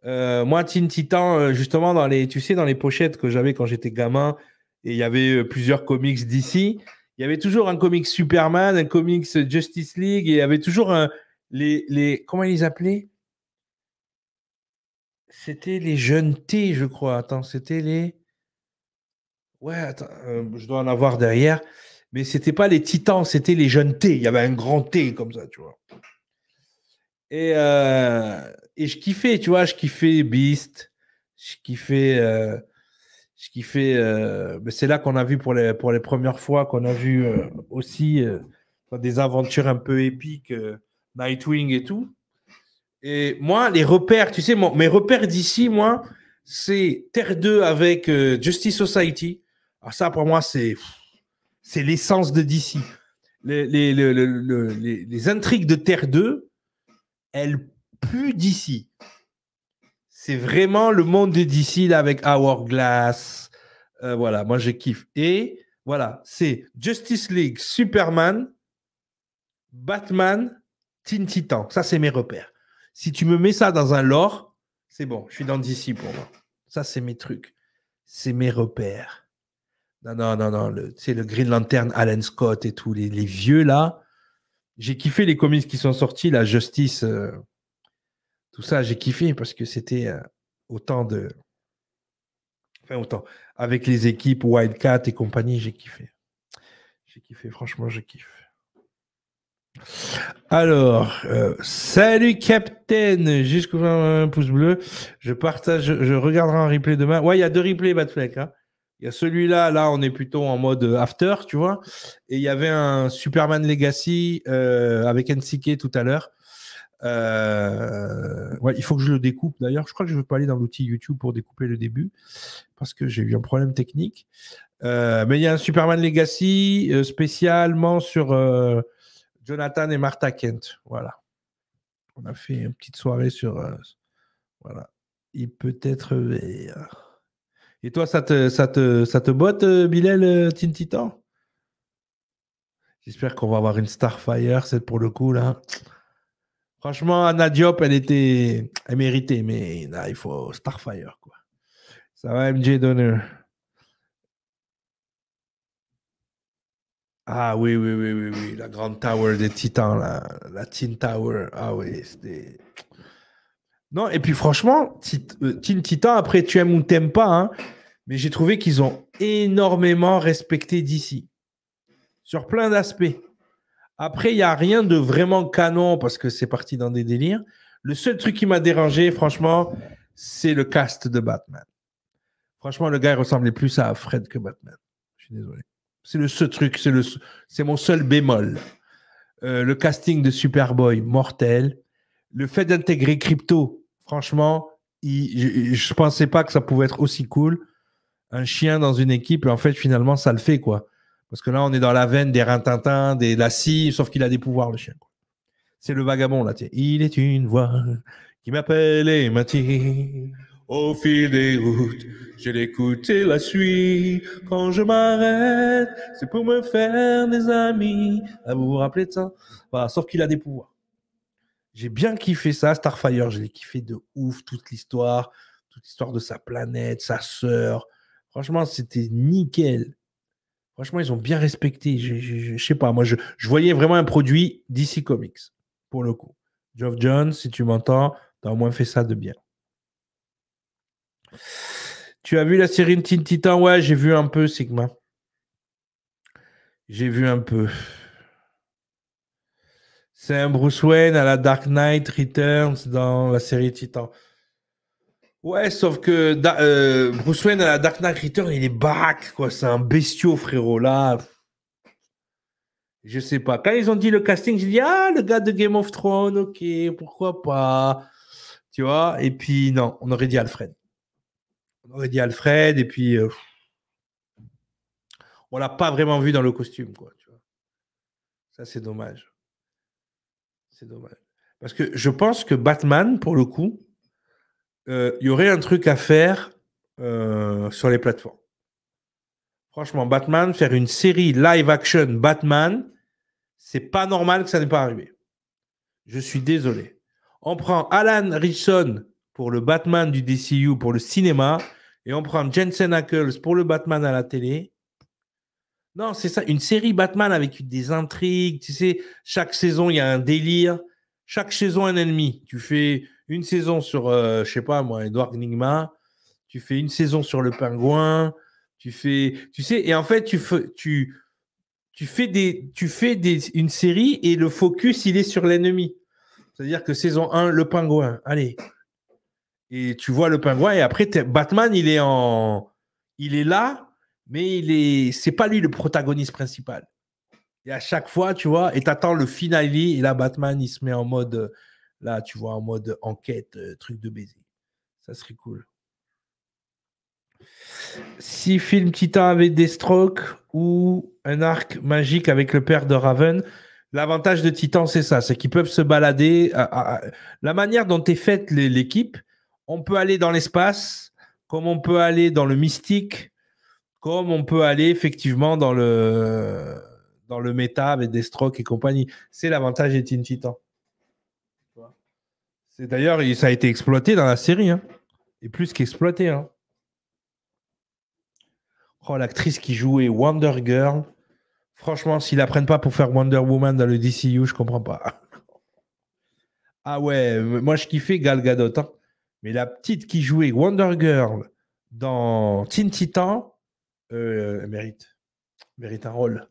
Euh, moi, Teen Titan, euh, justement, dans les, tu sais, dans les pochettes que j'avais quand j'étais gamin, et il y avait euh, plusieurs comics d'ici, il y avait toujours un comic Superman, un comics Justice League, et il y avait toujours un, les, Comment ils les appelaient C'était les jeunes T, je crois. Attends, c'était les. Ouais, attends, je dois en avoir derrière. Mais c'était pas les titans, c'était les jeunes T. Il y avait un grand T comme ça, tu vois. Et euh, et je kiffais, tu vois, je kiffais Beast, je kiffais, euh, je kiffais. Euh, c'est là qu'on a vu pour les pour les premières fois qu'on a vu euh, aussi euh, des aventures un peu épiques, Nightwing et tout. Et moi, les repères, tu sais, mon, mes repères d'ici, moi, c'est Terre 2 avec Justice Society. Alors ça, pour moi, c'est c'est l'essence de DC. Les les, les, les intrigues de Terre 2, elles plus d'ici. C'est vraiment le monde de DC là avec Hourglass. Euh, voilà, moi je kiffe. Et voilà, c'est Justice League, Superman, Batman, Teen Titan. Ça, c'est mes repères. Si tu me mets ça dans un lore, c'est bon, je suis dans DC pour moi. Ça, c'est mes trucs. C'est mes repères. Non, non, non, non. C'est le Green Lantern, Alan Scott et tous les, vieux là. J'ai kiffé les comics qui sont sortis, la Justice. Euh, tout ça, j'ai kiffé parce que c'était euh, autant de. Enfin, autant. Avec les équipes Wildcat et compagnie, j'ai kiffé. J'ai kiffé, franchement, je kiffe. Alors, euh, salut Captain, jusqu'au un pouce bleu. Je partage, je, regarderai un replay demain. Ouais, il y a deux replays, Batfleck. Hein. Il y a celui-là, là, on est plutôt en mode euh, after, tu vois. Et il y avait un Superman Legacy avec NCK tout à l'heure. Euh, ouais, il faut que je le découpe. D'ailleurs, je crois que je ne veux pas aller dans l'outil YouTube pour découper le début parce que j'ai eu un problème technique. Euh, mais il y a un Superman Legacy euh, spécialement sur Jonathan et Martha Kent. Voilà. On a fait une petite soirée sur. voilà. Il peut être Et toi, ça te, ça te, ça te botte, Bilal Teen Titan J'espère qu'on va avoir une Starfire, c'est pour le coup, là. Franchement, Anna Diop, elle était elle méritait, mais il faut Starfire. Quoi. Ça va, MJ Donner. Ah oui, oui, oui, oui, oui, la grande tower des titans, la, la Teen Tower. Ah oui, c'était. Non, et puis franchement, euh, Teen Titan, après, tu aimes ou t'aimes pas, hein, mais j'ai trouvé qu'ils ont énormément respecté DC, Sur plein d'aspects. Après, il n'y a rien de vraiment canon parce que c'est parti dans des délires. Le seul truc qui m'a dérangé, franchement, c'est le cast de Batman. Franchement, le gars ressemblait plus à Fred que Batman. Je suis désolé. C'est le seul truc, c'est le, c'est mon seul bémol. Euh, le casting de Superboy, mortel. Le fait d'intégrer Crypto, franchement, je, ne pensais pas que ça pouvait être aussi cool. Un chien dans une équipe, en fait, finalement, ça le fait quoi. Parce que là, on est dans la veine des rintintins, des Lassie, sauf qu'il a des pouvoirs, le chien. C'est le vagabond, là. Il est une voix qui m'appelle et m'attire. Au fil des routes, je l'écoute et la suis. Quand je m'arrête, c'est pour me faire des amis. Ah, vous vous rappelez de ça Sauf qu'il a des pouvoirs. J'ai bien kiffé ça, Starfire. Je l'ai kiffé de ouf, toute l'histoire. Toute l'histoire de sa planète, sa sœur. Franchement, c'était nickel. Franchement, ils ont bien respecté. Je, ne sais pas, moi, je, voyais vraiment un produit DC Comics, pour le coup. Geoff Jones, si tu m'entends, tu as au moins fait ça de bien. Tu as vu la série Teen Titan Ouais, j'ai vu un peu, Sigma. J'ai vu un peu. C'est un Bruce Wayne à la Dark Knight Returns dans la série Titan. Ouais, sauf que euh, Bruce Wayne à Dark Knight Return, il est back. quoi. C'est un bestiau, frérot. Là, je sais pas. Quand ils ont dit le casting, j'ai dit ah le gars de Game of Thrones, ok, pourquoi pas, tu vois. Et puis non, on aurait dit Alfred. On aurait dit Alfred et puis euh, on l'a pas vraiment vu dans le costume, quoi. Ça c'est dommage. C'est dommage. Parce que je pense que Batman, pour le coup, il euh, y aurait un truc à faire euh, sur les plateformes. Franchement, Batman, faire une série live action Batman, c'est pas normal que ça n'ait pas arrivé. Je suis désolé. On prend Alan Richson pour le Batman du DCU pour le cinéma et on prend Jensen Ackles pour le Batman à la télé. Non, c'est ça, une série Batman avec des intrigues, tu sais, chaque saison il y a un délire, chaque saison un ennemi. Tu fais une saison sur, euh, je sais pas moi, Edouard Nigma, tu fais une saison sur le pingouin, tu fais, tu sais, et en fait, tu fais, tu, tu fais des, tu fais des, une série et le focus, il est sur l'ennemi. C'est-à-dire que saison 1, le pingouin, allez. Et tu vois le pingouin et après, Batman, il est en, il est là, mais il est, c'est pas lui le protagoniste principal. Et à chaque fois, tu vois, et tu attends le finale, et là, Batman, il se met en mode, Là, tu vois, en mode enquête, euh, truc de baiser. Ça serait cool. Si film Titan avec des strokes ou un arc magique avec le père de Raven, l'avantage de Titan, c'est ça, c'est qu'ils peuvent se balader. la manière dont est faite l'équipe, on peut aller dans l'espace, comme on peut aller dans le mystique, comme on peut aller effectivement dans le, dans le méta avec des strokes et compagnie. C'est l'avantage des Teen Titans. D'ailleurs, ça a été exploité dans la série. Hein. Et plus qu'exploité. Hein. Oh, l'actrice qui jouait Wonder Girl. Franchement, s'ils la pas pour faire Wonder Woman dans le DCU, je comprends pas. Ah ouais, moi je kiffais Gal Gadot. Hein. Mais la petite qui jouait Wonder Girl dans Teen Titan, euh, mérite. mérite un rôle.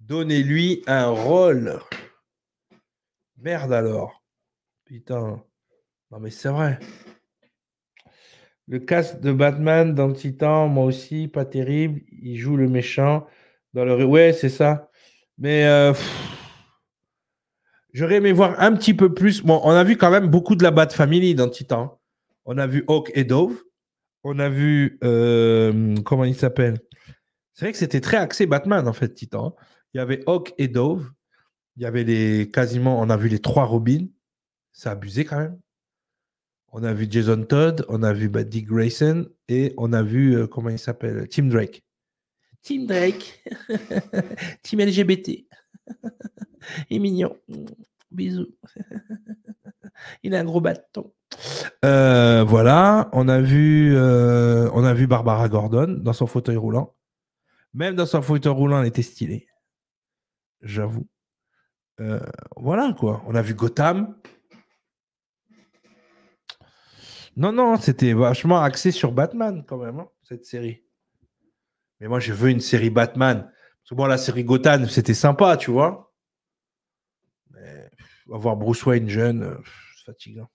Donnez-lui un rôle. Merde alors. Putain. Non, mais c'est vrai. Le casque de Batman dans Titan, moi aussi, pas terrible. Il joue le méchant dans le. Ouais, c'est ça. Mais euh, j'aurais aimé voir un petit peu plus. Bon, on a vu quand même beaucoup de la Bat Family dans Titan. On a vu Hawk et Dove. On a vu. Euh, comment il s'appelle C'est vrai que c'était très axé Batman, en fait, Titan. Il y avait Hawk et Dove. Il y avait les. Quasiment, on a vu les trois Robins. C'est abusé quand même. On a vu Jason Todd, on a vu Buddy Grayson et on a vu, euh, comment il s'appelle Tim Drake. Tim Drake. Tim LGBT. il est mignon. Bisous. il a un gros bâton. Euh, voilà, on a vu, euh, on a vu Barbara Gordon dans son fauteuil roulant. Même dans son fauteuil roulant, elle était stylée. J'avoue. voilà quoi. On a vu Gotham. Non, non, c'était vachement axé sur Batman quand même, hein, cette série. Mais moi, je veux une série Batman. Parce que bon, la série Gotham, c'était sympa, tu vois. Mais avoir Bruce Wayne jeune, euh, c'est fatigant.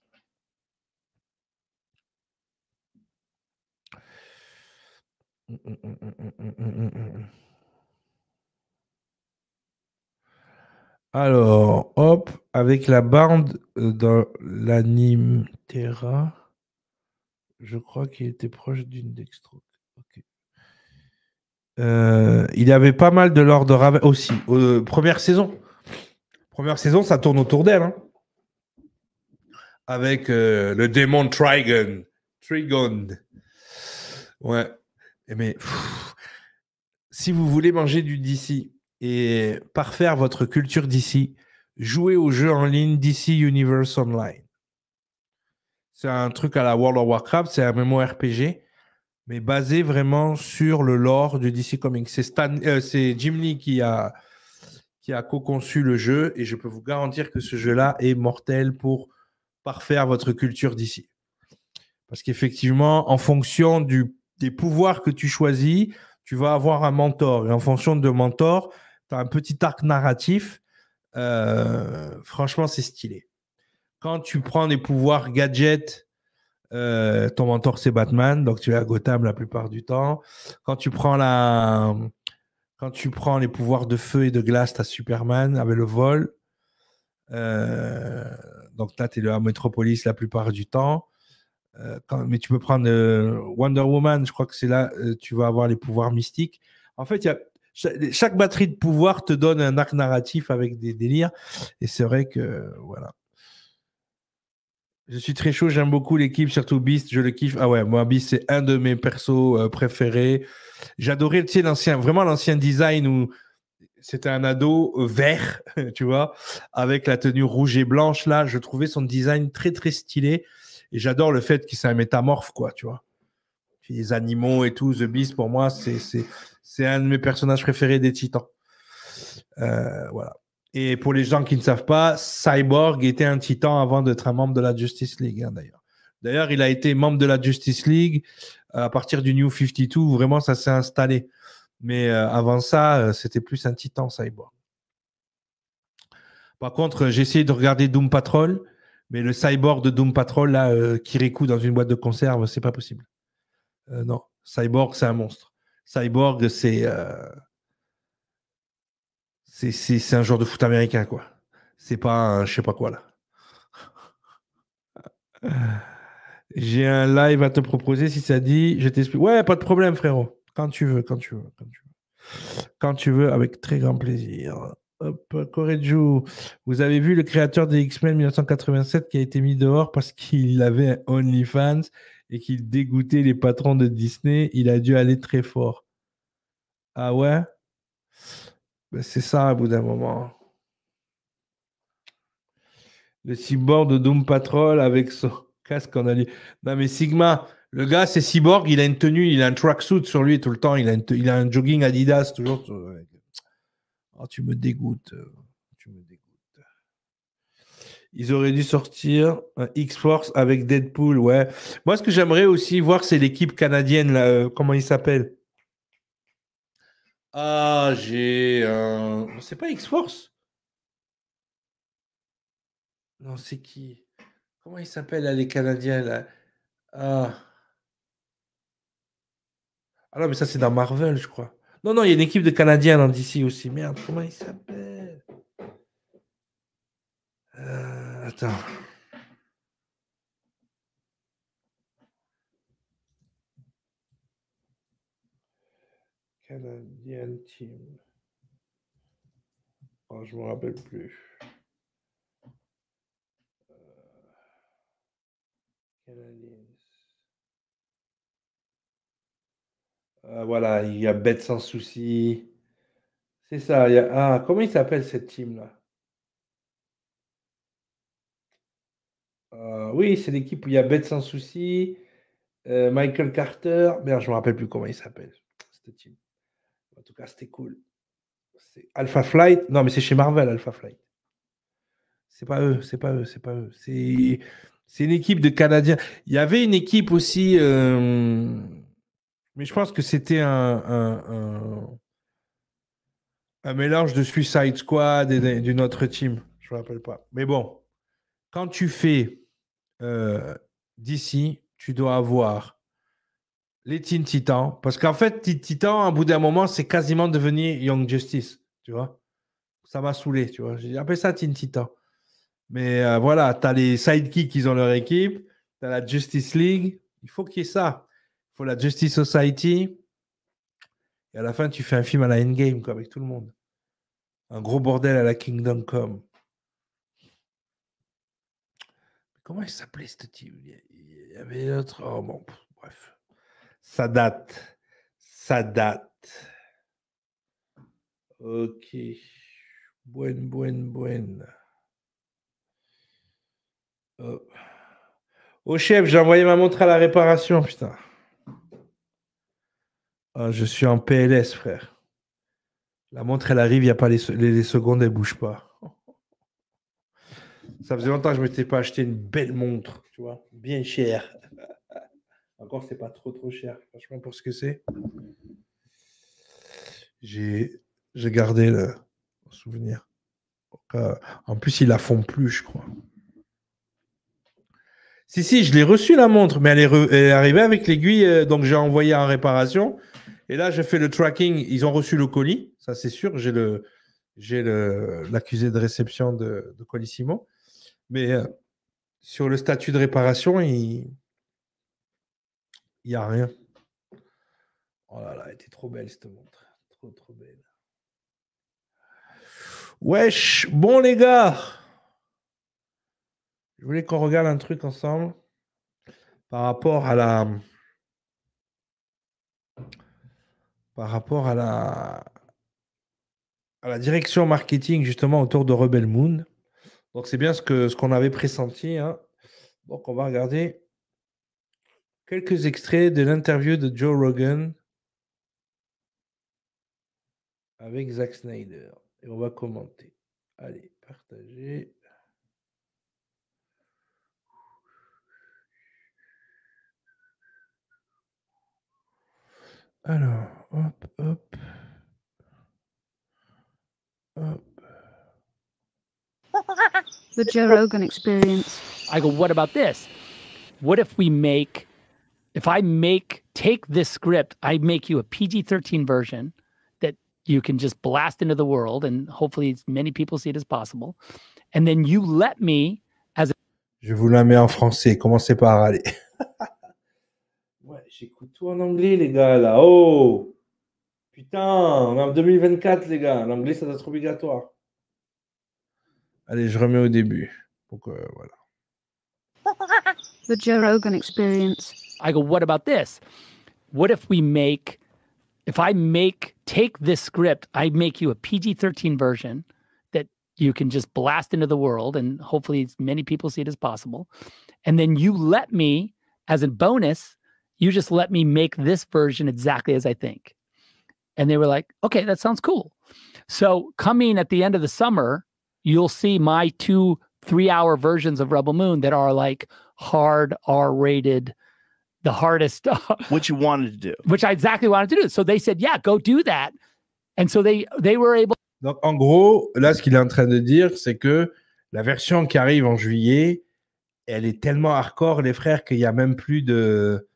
Alors, hop, avec la bande euh, dans l'anime Terra. Je crois qu'il était proche d'une Dextroke. Euh, il avait pas mal de l'ordre de aussi. Euh, première saison. Première saison, ça tourne autour d'elle. Hein. Avec euh, le démon Trigon. Trigon. Ouais. Eh, mais si vous voulez manger du DC et parfaire votre culture DC, jouez au jeu en ligne DC Universe Online. C'est un truc à la World of Warcraft, c'est un RPG, mais basé vraiment sur le lore du DC Comics. Euh, c'est Jim Lee qui a, qui a co-conçu le jeu, et je peux vous garantir que ce jeu-là est mortel pour parfaire votre culture DC. Parce qu'effectivement, en fonction des pouvoirs que tu choisis, tu vas avoir un mentor. Et en fonction de mentor, tu as un petit arc narratif. Euh, franchement, c'est stylé quand tu prends les pouvoirs gadgets, euh, ton mentor c'est Batman, donc tu es à Gotham la plupart du temps. Quand tu prends la, quand tu prends les pouvoirs de feu et de glace, tu as Superman avec le vol. Euh, donc là, tu es à Metropolis la plupart du temps. Euh, mais tu peux prendre Wonder Woman, je crois que c'est là tu vas avoir les pouvoirs mystiques. En fait, chaque, batterie de pouvoir te donne un arc narratif avec des délires. Et c'est vrai que voilà. Je suis très chaud, j'aime beaucoup l'équipe, surtout Beast, je le kiffe. Ah ouais, moi, Beast, c'est un de mes persos euh, préférés. J'adorais, tu sais, l'ancien, vraiment l'ancien design où c'était un ado euh, vert, tu vois, avec la tenue rouge et blanche, là. Je trouvais son design très, très stylé. Et j'adore le fait qu'il soit un métamorphe, quoi, tu vois. Les animaux et tout, The Beast, pour moi, c'est un de mes personnages préférés des Titans. Euh, voilà. Et pour les gens qui ne savent pas, Cyborg était un titan avant d'être un membre de la Justice League, hein, d'ailleurs. D'ailleurs, il a été membre de la Justice League euh, à partir du New 52, vraiment ça s'est installé. Mais euh, avant ça, euh, c'était plus un titan Cyborg. Par contre, j'ai essayé de regarder Doom Patrol, mais le Cyborg de Doom Patrol, là, qui Kirikou dans une boîte de conserve, c'est pas possible. non, Cyborg, c'est un monstre. Cyborg, c'est c'est un joueur de foot américain, quoi. C'est pas un je sais pas quoi, là. J'ai un live à te proposer si ça dit. Je t'explique. Ouais, pas de problème, frérot. Quand tu veux, quand tu veux, quand tu veux. Quand tu veux, avec très grand plaisir. Hop, Correggio. Vous avez vu le créateur des X-Men 1987 qui a été mis dehors parce qu'il avait OnlyFans et qu'il dégoûtait les patrons de Disney. Il a dû aller très fort. Ah ouais ben, c'est ça, au bout d'un moment. Le cyborg de Doom Patrol avec son casque en allié. Non, mais Sigma, le gars, c'est cyborg, il a une tenue, il a un tracksuit sur lui tout le temps, il a, un jogging Adidas, toujours. Ah, tu me dégoûtes. Euh, tu me dégoûtes. Ils auraient dû sortir un X-Force avec Deadpool, ouais. Moi, ce que j'aimerais aussi voir, c'est l'équipe canadienne, euh, comment il s'appelle ah, j'ai un. C'est pas X-Force Non, c'est qui Comment il s'appelle, les Canadiens, là Ah. Ah non, mais ça, c'est dans Marvel, je crois. Non, non, il y a une équipe de Canadiens dans DC aussi. Merde, comment il s'appelle euh, Attends. Team. Ah, je ne me rappelle plus. Euh, euh, voilà, il y a Bête sans souci. C'est ça. Il ah, comment il s'appelle cette team-là euh, Oui, c'est l'équipe où il y a Bête sans souci, Michael Carter. Merde, je ne me rappelle plus comment il s'appelle, cette team. En tout cas, c'était cool. C'est Alpha Flight. Non, mais c'est chez Marvel, Alpha Flight. C'est pas eux, c'est pas eux, c'est pas eux. C'est, une équipe de Canadiens. Il y avait une équipe aussi, euh, mais je pense que c'était un, mélange de Suicide Squad et d'une autre team. Je ne me rappelle pas. Mais bon, quand tu fais euh, d'ici, tu dois avoir les Teen Titans. Parce qu'en fait, Teen Titans, au bout d'un moment, c'est quasiment devenu Young Justice. Tu vois Ça m'a saoulé. Tu vois J'ai appelé ça Teen Titans. Mais euh, voilà, tu as les sidekicks qui ont leur équipe. Tu as la Justice League. Il faut qu'il y ait ça. Il faut la Justice Society. Et à la fin, tu fais un film à la Endgame quoi, avec tout le monde. Un gros bordel à la Kingdom Come. Comment il s'appelait ce type Il y avait d'autres. Oh bon, bref. Ça date. Ça date. Ok. Buen, buen, buen. Oh. Au oh, chef, j'ai envoyé ma montre à la réparation, putain. Ah, je suis en PLS, frère. La montre, elle arrive, il n'y a pas les, secondes, elle ne bouge pas. Ça faisait longtemps que je ne m'étais pas acheté une belle montre, tu vois, bien chère. Encore, c'est pas trop trop cher, franchement, pour ce que c'est. J'ai gardé le souvenir. en plus, ils la font plus, je crois. Si, si, je l'ai reçu la montre, mais elle est, arrivée avec l'aiguille, euh, donc j'ai envoyé en réparation. Et là, j'ai fait le tracking. Ils ont reçu le colis, ça c'est sûr. J'ai le, j'ai l'accusé de réception de, de Colissimo. Mais euh, sur le statut de réparation, ils, il n'y a rien. Oh là là, elle était trop belle cette montre. Trop, trop belle. Wesh, bon les gars. Je voulais qu'on regarde un truc ensemble par rapport à la. Par rapport à la. À la direction marketing justement autour de Rebel Moon. Donc c'est bien ce qu'on ce qu'on avait pressenti. Hein. Donc on va regarder Quelques extraits de l'interview de Joe Rogan avec Zack Snyder. Et on va commenter. Allez, partagez. Alors, hop, hop. Hop. The Joe Rogan experience. I go, what about this? What if we make if I make take this script, I make you a PG 13 version that you can just blast into the world and hopefully as many people see it as possible. And then you let me as a... Je vous la mets en français, commencez par aller. ouais, j'écoute tout en anglais les gars là. Oh Putain, on est en 2024 les gars, l'anglais ça doit être obligatoire. Allez, je remets au début. Donc euh, voilà. The Joe Rogan experience. I go, what about this? What if we make, if I make, take this script, I make you a PG 13 version that you can just blast into the world and hopefully as many people see it as possible. And then you let me, as a bonus, you just let me make this version exactly as I think. And they were like, okay, that sounds cool. So coming at the end of the summer, you'll see my two three hour versions of Rebel Moon that are like hard R rated donc en gros là ce qu'il est en train de dire c'est que la version qui arrive en juillet elle est tellement hardcore les frères qu'il n'y a même plus de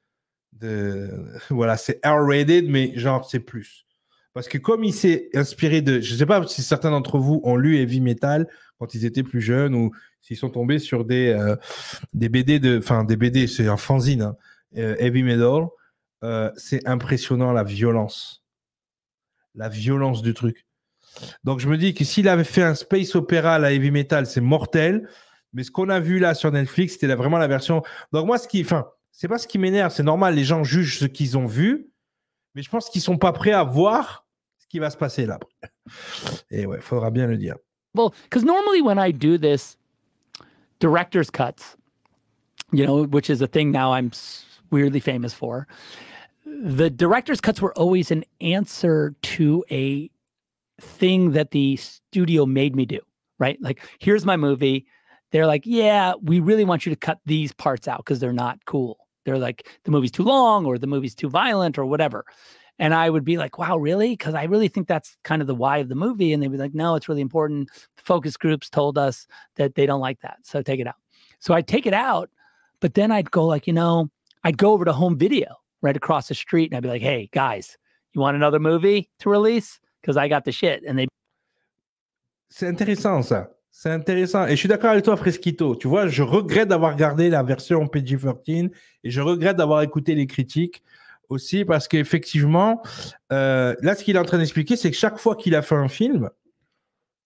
de voilà c'est R-rated mais genre c'est plus parce que comme il s'est inspiré de je sais pas si certains d'entre vous ont lu heavy metal quand ils étaient plus jeunes ou s'ils sont tombés sur des euh, des BD de enfin des BD c'est un fanzine hein. Euh, heavy metal, euh, c'est impressionnant la violence. La violence du truc. Donc je me dis que s'il avait fait un space opéra à la heavy metal, c'est mortel. Mais ce qu'on a vu là sur Netflix, c'était vraiment la version. Donc moi, ce qui, enfin, c'est pas ce qui m'énerve, c'est normal. Les gens jugent ce qu'ils ont vu, mais je pense qu'ils sont pas prêts à voir ce qui va se passer là. Et ouais, faudra bien le dire. Well, because normally when I do this, director's cuts, you know, which is a thing now I'm weirdly famous for. The director's cuts were always an answer to a thing that the studio made me do, right? Like, here's my movie. They're like, yeah, we really want you to cut these parts out because they're not cool. They're like, the movie's too long or the movie's too violent or whatever. And I would be like, wow, really? Because I really think that's kind of the why of the movie. And they'd be like, no, it's really important. Focus groups told us that they don't like that. So take it out. So I'd take it out, but then I'd go like, you know, I'd go over to home video right across the street and I'd be like, hey, guys, you want another movie to release? Because I got the shit. And they. C'est intéressant, ça. C'est intéressant. Et je suis d'accord avec toi, Fresquito. Tu vois, je regrette d'avoir gardé la version PG-13 et je regrette d'avoir écouté les critiques aussi parce qu'effectivement, euh, là, ce qu'il est en train d'expliquer, c'est que chaque fois qu'il a fait un film,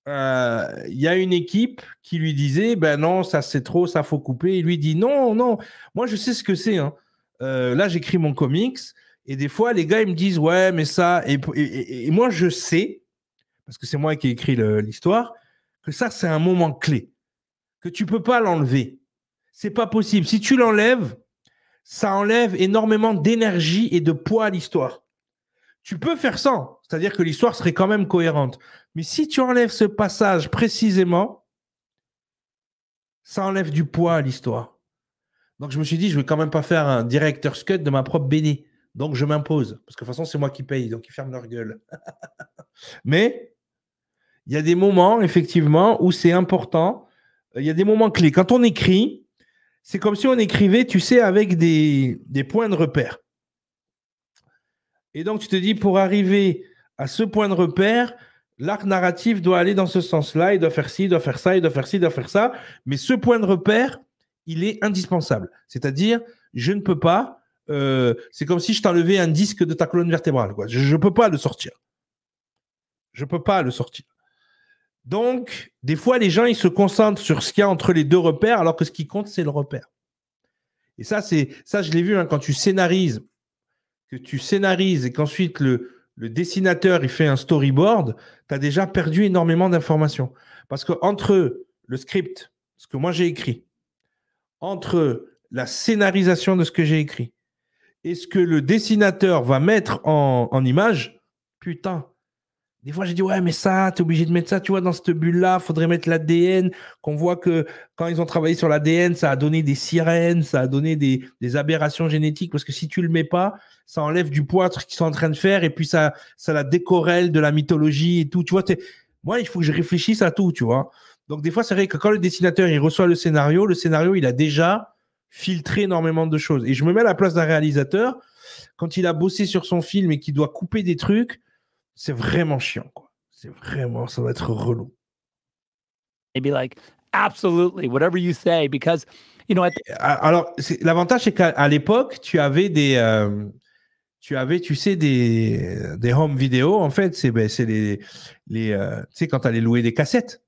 euh, il y a une équipe qui lui disait ben non ça c'est trop ça faut couper il lui dit non non moi je sais ce que c'est hein. Euh, là, j'écris mon comics. Et des fois, les gars, ils me disent, ouais, mais ça. Et, moi, je sais, parce que c'est moi qui ai écrit l'histoire, que ça, c'est un moment clé, que tu peux pas l'enlever. C'est pas possible. Si tu l'enlèves, ça enlève énormément d'énergie et de poids à l'histoire. Tu peux faire sans, c'est-à-dire que l'histoire serait quand même cohérente. Mais si tu enlèves ce passage précisément, ça enlève du poids à l'histoire. Donc je me suis dit, je ne vais quand même pas faire un director's cut de ma propre BD. Donc je m'impose. Parce que de toute façon, c'est moi qui paye, donc ils ferment leur gueule. Mais il y a des moments, effectivement, où c'est important. Il y a des moments clés. Quand on écrit, c'est comme si on écrivait, tu sais, avec des, des points de repère. Et donc tu te dis, pour arriver à ce point de repère, l'arc narratif doit aller dans ce sens-là, il doit faire ci, il doit faire ça, il doit faire ci, il doit faire ça. Mais ce point de repère, il est indispensable. C'est-à-dire, je ne peux pas. Euh, c'est comme si je t'enlevais un disque de ta colonne vertébrale. Quoi. Je ne peux pas le sortir. Je ne peux pas le sortir. Donc, des fois, les gens, ils se concentrent sur ce qu'il y a entre les deux repères, alors que ce qui compte, c'est le repère. Et ça, c'est ça, je l'ai vu hein, quand tu scénarises, que tu scénarises et qu'ensuite le, dessinateur il fait un storyboard, tu as déjà perdu énormément d'informations. Parce que entre le script, ce que moi j'ai écrit, entre la scénarisation de ce que j'ai écrit et ce que le dessinateur va mettre en, image, putain. Des fois, j'ai dit, ouais, mais ça, t'es obligé de mettre ça, tu vois, dans cette bulle-là, faudrait mettre l'ADN, qu'on voit que quand ils ont travaillé sur l'ADN, ça a donné des sirènes, ça a donné des, aberrations génétiques, parce que si tu le mets pas, ça enlève du ce qu'ils sont en train de faire, et puis ça, ça la décorelle de la mythologie et tout, tu vois, moi, il faut que je réfléchisse à tout, tu vois. Donc des fois, c'est vrai que quand le dessinateur il reçoit le scénario, le scénario il a déjà filtré énormément de choses. Et je me mets à la place d'un réalisateur quand il a bossé sur son film et qu'il doit couper des trucs, c'est vraiment chiant quoi. C'est vraiment ça va être relou. whatever you say Alors l'avantage c'est qu'à l'époque tu avais des euh, tu avais, tu sais, des, des home vidéo, en fait, c'est ben, les, les euh, tu sais, quand tu allais louer des cassettes.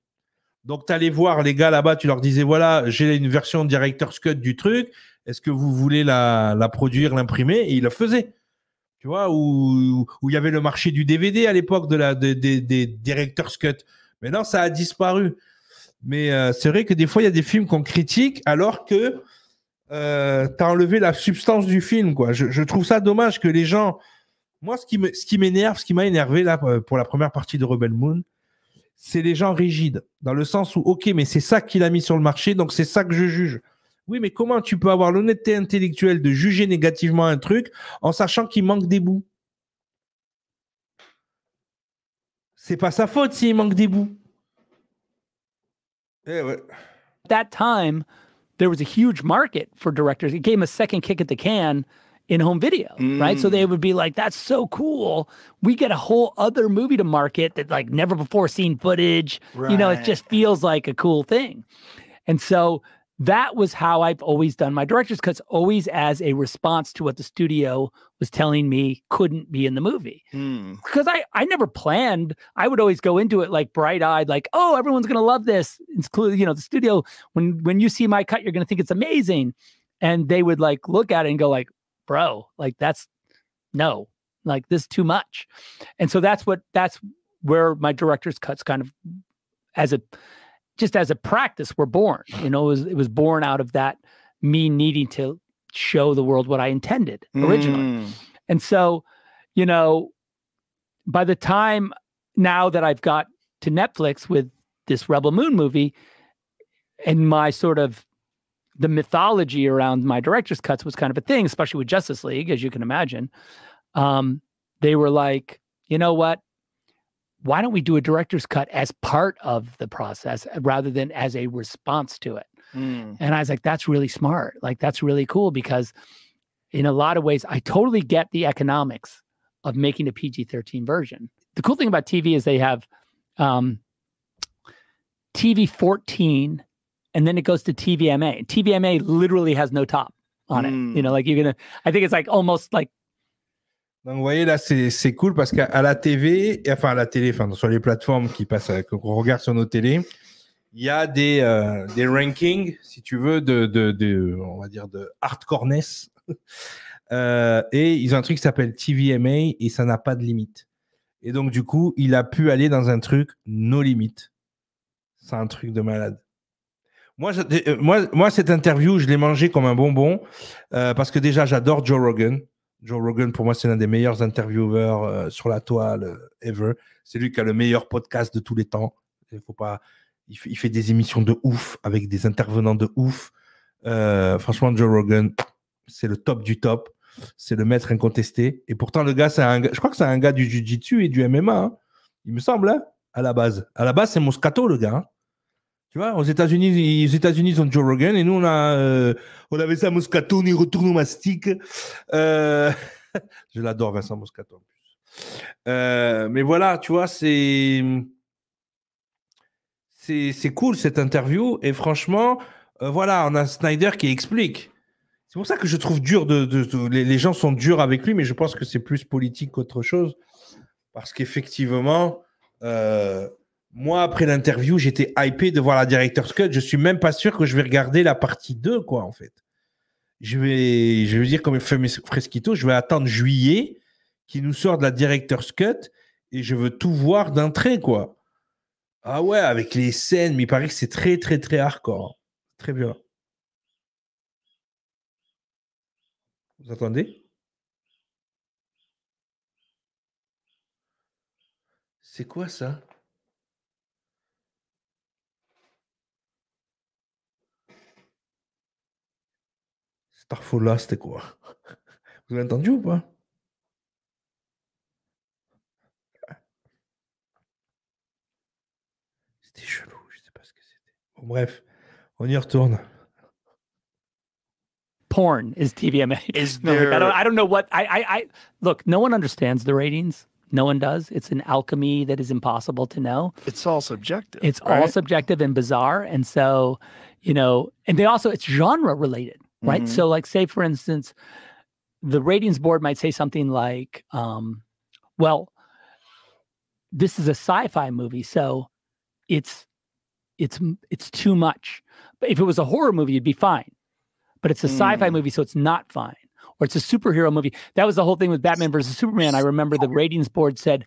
Donc, tu allais voir les gars là-bas, tu leur disais voilà, j'ai une version Director's Cut du truc, est-ce que vous voulez la, produire, l'imprimer Et ils le faisaient. Tu vois, où, il y avait le marché du DVD à l'époque de la, des Director's Cut. Mais non, ça a disparu. Mais euh, c'est vrai que des fois, il y a des films qu'on critique alors que euh, tu as enlevé la substance du film. Quoi. Je, trouve ça dommage que les gens. Moi, ce qui m'énerve, ce qui m'a énervé là, euh, pour la première partie de Rebel Moon, c'est les gens rigides, dans le sens où, ok, mais c'est ça qu'il a mis sur le marché, donc c'est ça que je juge. Oui, mais comment tu peux avoir l'honnêteté intellectuelle de juger négativement un truc en sachant qu'il manque des bouts C'est pas sa faute s'il manque des bouts. Eh That time, there was a huge market for directors. It gave a second kick at the can. in home video, mm. right? So they mm. would be like, that's so cool. We get a whole other movie to market that like never before seen footage. Right. You know, it just feels like a cool thing. And so that was how I've always done my director's cuts, always as a response to what the studio was telling me couldn't be in the movie. Mm. Because I, I never planned. I would always go into it like bright eyed, like, oh, everyone's gonna love this. Include, you know, the studio, when when you see my cut, you're gonna think it's amazing. And they would like look at it and go like, bro, like that's no, like this too much. And so that's what that's where my director's cuts kind of as a just as a practice were born. You know, it was it was born out of that me needing to show the world what I intended originally. Mm. And so, you know, by the time now that I've got to Netflix with this Rebel Moon movie and my sort of the mythology around my director's cuts was kind of a thing, especially with Justice League, as you can imagine. Um, they were like, you know what? Why don't we do a director's cut as part of the process rather than as a response to it? Mm. And I was like, that's really smart. Like, that's really cool because, in a lot of ways, I totally get the economics of making a PG 13 version. The cool thing about TV is they have um, TV 14 Et puis, it va to TVMA. TVMA literally has no top on it. You know, hmm. like I think it's almost like Donc, vous voyez, là, c'est cool parce qu'à la TV, enfin, à la télé, enfin, sur les plateformes qui passent, euh, qu'on regarde sur nos télés, il y a des, euh, rankings, si tu veux, de, de, on va dire, de hardcoreness. Euh, et ils ont un truc qui s'appelle TVMA et ça n'a pas de limite. Et donc, du coup, il a pu aller dans un truc no limite. C'est un truc de malade. Euh, moi, moi, cette interview, je l'ai mangée comme un bonbon euh, parce que déjà, j'adore Joe Rogan. Joe Rogan, pour moi, c'est l'un des meilleurs intervieweurs euh, sur la toile ever. C'est lui qui a le meilleur podcast de tous les temps. Il faut pas. Il fait, des émissions de ouf avec des intervenants de ouf. franchement, Joe Rogan, c'est le top du top. C'est le maître incontesté. Et pourtant, le gars, c'est un. Je crois que c'est un gars du jiu-jitsu et du MMA. Hein. il me semble, hein, à la base. À la base, c'est Moscato, le gars. Hein. Tu vois, aux États-Unis, les États-Unis ont Joe Rogan et nous, on, a, euh, on avait ça il retourne au mastic. Euh, je l'adore, Vincent Moscato euh, mais voilà, tu vois, c'est. C'est cool cette interview. Et franchement, voilà, on a Snyder qui explique. C'est pour ça que je trouve dur de, les, gens sont durs avec lui, mais je pense que c'est plus politique qu'autre chose. Parce qu'effectivement, moi, après l'interview, j'étais hypé de voir la director's cut. Je suis même pas sûr que je vais regarder la partie 2, quoi, en fait. Je vais, je vais dire comme Fresquito, je vais attendre juillet qui nous sort de la director's cut et je veux tout voir d'un trait, quoi. Ah ouais, avec les scènes, mais il paraît que c'est très, très, très hardcore. Très bien. Vous attendez C'est quoi ça Astaghfirullah, c'était quoi Vous l'avez entendu ou pas C'était chelou, je sais pas ce que c'était. Bon, bref, on y retourne. Porn is TVMA. Is there... no, like, I, don't, I don't know what I, I I look. No one understands the ratings. No one does. It's an alchemy that is impossible to know. It's all subjective. It's right? all subjective and bizarre. And so, you know, and they also, it's genre related right? Mm-hmm. So, like, say for instance, the ratings board might say something like, um, "Well, this is a sci-fi movie, so it's it's it's too much. But if it was a horror movie, it'd be fine. But it's a sci-fi mm. movie, so it's not fine. Or it's a superhero movie. That was the whole thing with Batman versus Superman. I remember the ratings board said,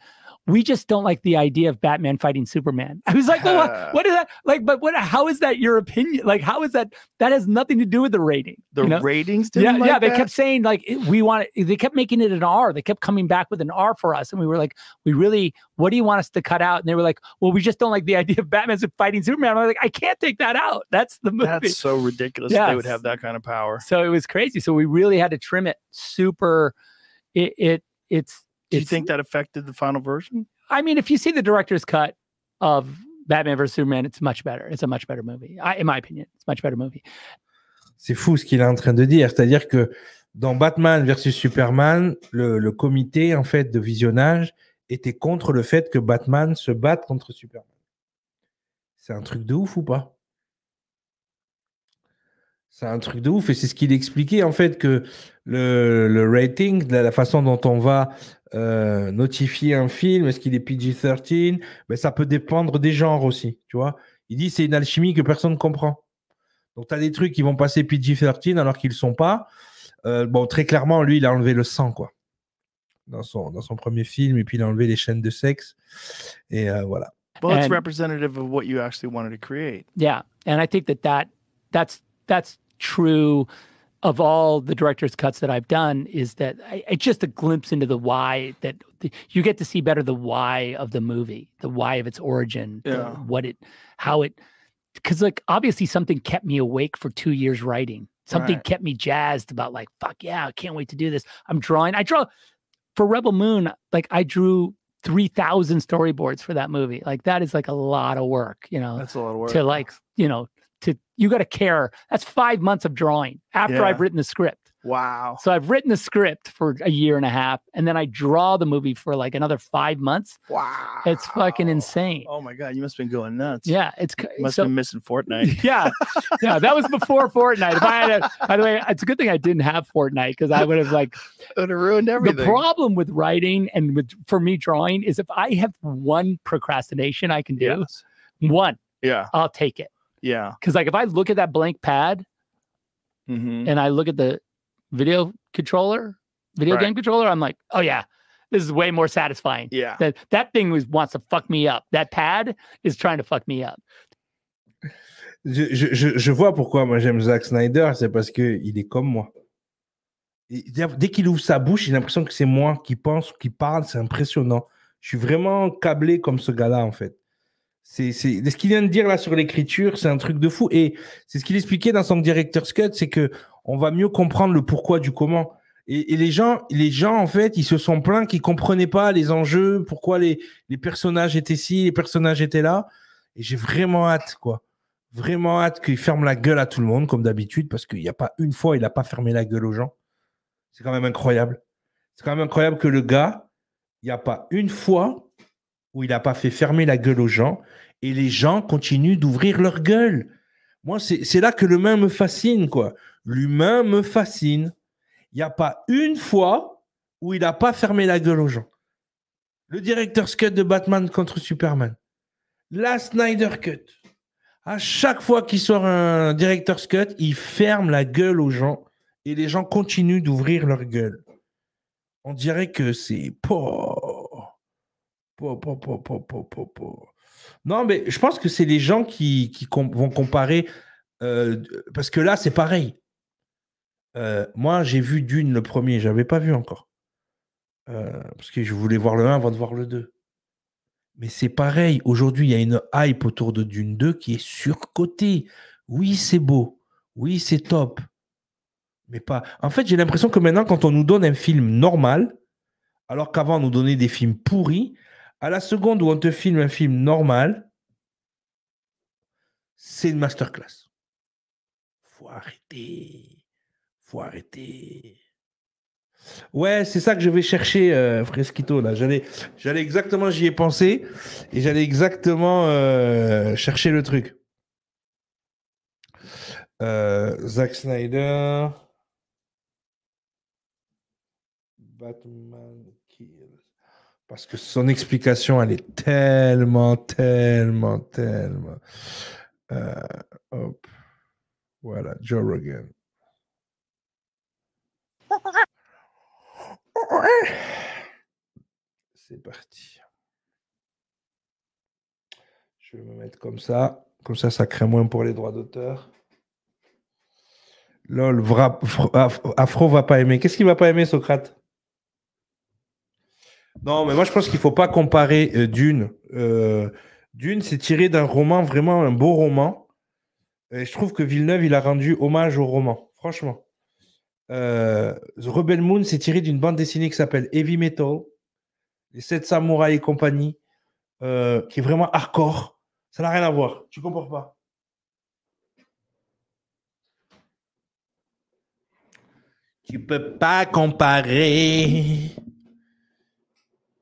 we just don't like the idea of Batman fighting Superman. I was like, well, what, what is that? Like, but what? How is that your opinion? Like, how is that? That has nothing to do with the rating. The you know? ratings Yeah, like yeah. That? They kept saying like we want. It, they kept making it an R. They kept coming back with an R for us, and we were like, we really. What do you want us to cut out? And they were like, well, we just don't like the idea of Batman fighting Superman. I'm like, I can't take that out. That's the movie. That's so ridiculous. Yes. They would have that kind of power. So it was crazy. So we really had to trim it super. It, it it's C'est fou ce qu'il est en train de dire. C'est-à-dire que dans Batman versus Superman, le, comité en fait de visionnage était contre le fait que Batman se batte contre Superman. C'est un truc de ouf ou pas C'est un truc de ouf et c'est ce qu'il expliquait en fait que le, rating, la façon dont on va euh, notifier un film, est-ce qu'il est PG-13 Mais ben, Ça peut dépendre des genres aussi, tu vois. Il dit c'est une alchimie que personne ne comprend. Donc, tu as des trucs qui vont passer PG-13 alors qu'ils ne sont pas. Euh, bon, très clairement, lui, il a enlevé le sang, quoi. Dans son, dans son premier film, et puis il a enlevé les chaînes de sexe. Et euh, voilà. Well, it's representative of what you actually wanted to create. Yeah. And I think of all the director's cuts that I've done is that I, it's just a glimpse into the why that the, you get to see better the why of the movie, the why of its origin, yeah. the, what it, how it, because like obviously something kept me awake for two years writing. Something right. kept me jazzed about like fuck yeah, I can't wait to do this. I'm drawing. I draw for Rebel Moon. Like I drew three thousand storyboards for that movie. Like that is like a lot of work. You know, that's a lot of work to like you know to you got to care. That's five months of drawing after yeah. I've written the script. Wow. So I've written the script for a year and a half, and then I draw the movie for like another five months. Wow. It's fucking insane. Oh my god, you must have been going nuts. Yeah, it's you must so, have been missing Fortnite. Yeah, yeah, that was before Fortnite. If I had, a, by the way, it's a good thing I didn't have Fortnite because I would have like it would have ruined everything. The problem with writing and with for me drawing is if I have one procrastination I can do, yes. one. Yeah. I'll take it. Yeah. Because like if I look at that blank pad mm-hmm. and I look at the video controller, video game controller, I'm like, oh yeah, this is way more satisfying. Yeah. That that thing was wants to fuck me up. That pad is trying to fuck me up. Je, je, je vois pourquoi moi j'aime Zack Snyder, c'est parce qu'il est comme moi. Dès qu'il ouvre sa bouche, j'ai l'impression que c'est moi qui pense, qui parle, c'est impressionnant. Je suis vraiment câblé comme ce gars-là en fait. C'est, ce qu'il vient de dire là sur l'écriture, c'est un truc de fou. Et c'est ce qu'il expliquait dans son director's cut, c'est que on va mieux comprendre le pourquoi du comment. Et, les gens, les gens en fait, ils se sont plaints qu'ils comprenaient pas les enjeux, pourquoi les, les personnages étaient ci, les personnages étaient là. Et j'ai vraiment hâte, quoi. Vraiment hâte qu'il ferme la gueule à tout le monde, comme d'habitude, parce qu'il n'y a pas une fois, il n'a pas fermé la gueule aux gens. C'est quand même incroyable. C'est quand même incroyable que le gars, il n'y a pas une fois où il n'a pas fait fermer la gueule aux gens et les gens continuent d'ouvrir leur gueule. Moi, c'est là que l'humain me fascine, quoi. L'humain me fascine. Il n'y a pas une fois où il n'a pas fermé la gueule aux gens. Le directeur Scott de Batman contre Superman. La Snyder Cut. À chaque fois qu'il sort un directeur Scott, il ferme la gueule aux gens et les gens continuent d'ouvrir leur gueule. On dirait que c'est... Oh, non, mais je pense que c'est les gens qui, vont comparer. Euh, parce que là, c'est pareil. Euh, moi, j'ai vu Dune le premier, Je n'avais pas vu encore. Euh, parce que je voulais voir le 1 avant de voir le 2. Mais c'est pareil. Aujourd'hui, il y a une hype autour de Dune 2 qui est surcotée. Oui, c'est beau. Oui, c'est top. Mais pas. En fait, j'ai l'impression que maintenant, quand on nous donne un film normal, alors qu'avant, on nous donnait des films pourris, à la seconde où on te filme un film normal, c'est une masterclass. Faut arrêter. Faut arrêter. Ouais, c'est ça que je vais chercher, euh, Fresquito. j'allais, j'allais exactement, j'y ai pensé et j'allais exactement euh, chercher le truc. Euh, Zack Snyder, Batman. Parce que son explication, elle est tellement, tellement, tellement. Euh, hop. Voilà, Joe Rogan. C'est parti. Je vais me mettre comme ça. Comme ça, ça crée moins pour les droits d'auteur. LOL, Afro va pas aimer. Qu'est-ce qu'il va pas aimer, Socrate non, mais moi je pense qu'il faut pas comparer euh, Dune. Euh, dune, c'est tiré d'un roman, vraiment un beau roman. je trouve que Villeneuve, il a rendu hommage au roman, franchement. Euh, The Rebel Moon, c'est tiré d'une bande dessinée qui s'appelle Heavy Metal, Les 7 Samouraïs et compagnie, qui est vraiment hardcore. Ça n'a rien à voir, tu comprends pas. Tu peux pas comparer.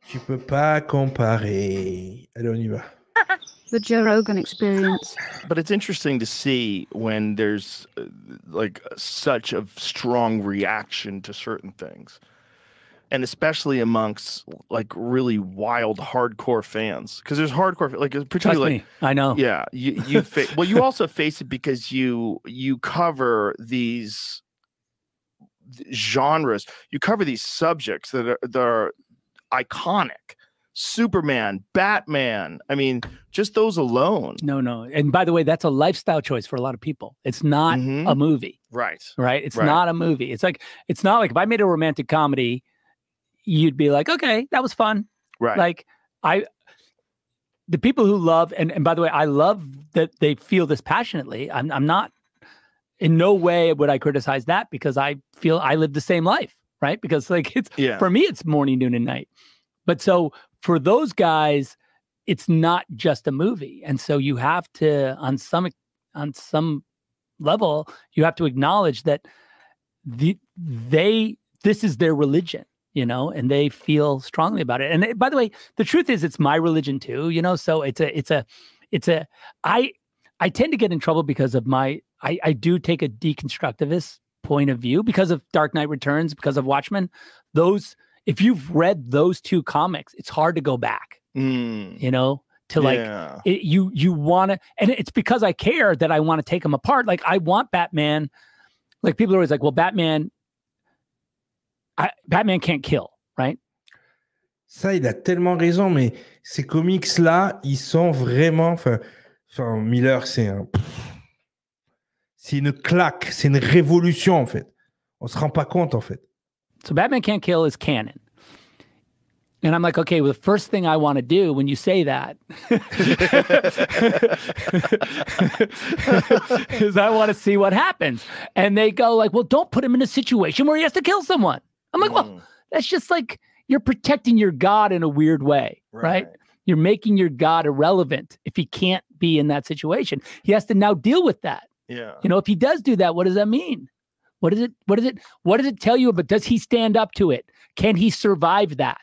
Tu peux pas comparer. Allez, on y va. the Joe Rogan experience. But it's interesting to see when there's uh, like such a strong reaction to certain things. And especially amongst like really wild hardcore fans, because there's hardcore like particularly like, I know yeah you you fa- well you also face it because you you cover these genres you cover these subjects that are that are iconic. Superman, Batman. I mean, just those alone. No, no. And by the way, that's a lifestyle choice for a lot of people. It's not mm-hmm. a movie. Right. Right. It's right. not a movie. It's like, it's not like if I made a romantic comedy, you'd be like, okay, that was fun. Right. Like, I, the people who love, and, and by the way, I love that they feel this passionately. I'm, I'm not, in no way would I criticize that because I feel I live the same life right? Because like it's yeah. for me, it's morning, noon, and night. But so for those guys, it's not just a movie, and so you have to on some on some level, you have to acknowledge that the they this is their religion you know and they feel strongly about it and it, by the way the truth is it's my religion too you know so it's a it's a it's a i i tend to get in trouble because of my i i do take a deconstructivist point of view because of Dark Knight Returns, because of Watchmen, those if you've read those two comics, it's hard to go back. Mm. You know, to like yeah. it, you you want to, and it's because I care that I want to take them apart. Like I want Batman. Like people are always like, well, Batman, I, Batman can't kill, right? Ça, il a tellement raison, mais ces comics là, ils sont vraiment. Enfin, Miller, c'est un. Pff, C'est une claque, c'est une révolution en fait. On se rend pas compte en fait. So Batman Can't Kill is canon. And I'm like, okay, well, the first thing I want to do when you say that is I want to see what happens. And they go like, well, don't put him in a situation where he has to kill someone. I'm like, mm. well, that's just like you're protecting your God in a weird way, right. right? You're making your God irrelevant if he can't be in that situation. He has to now deal with that. Yeah. You know, if he does do that, what does that mean? What does it what does it what does it tell you about does he stand up to it? Can he survive that?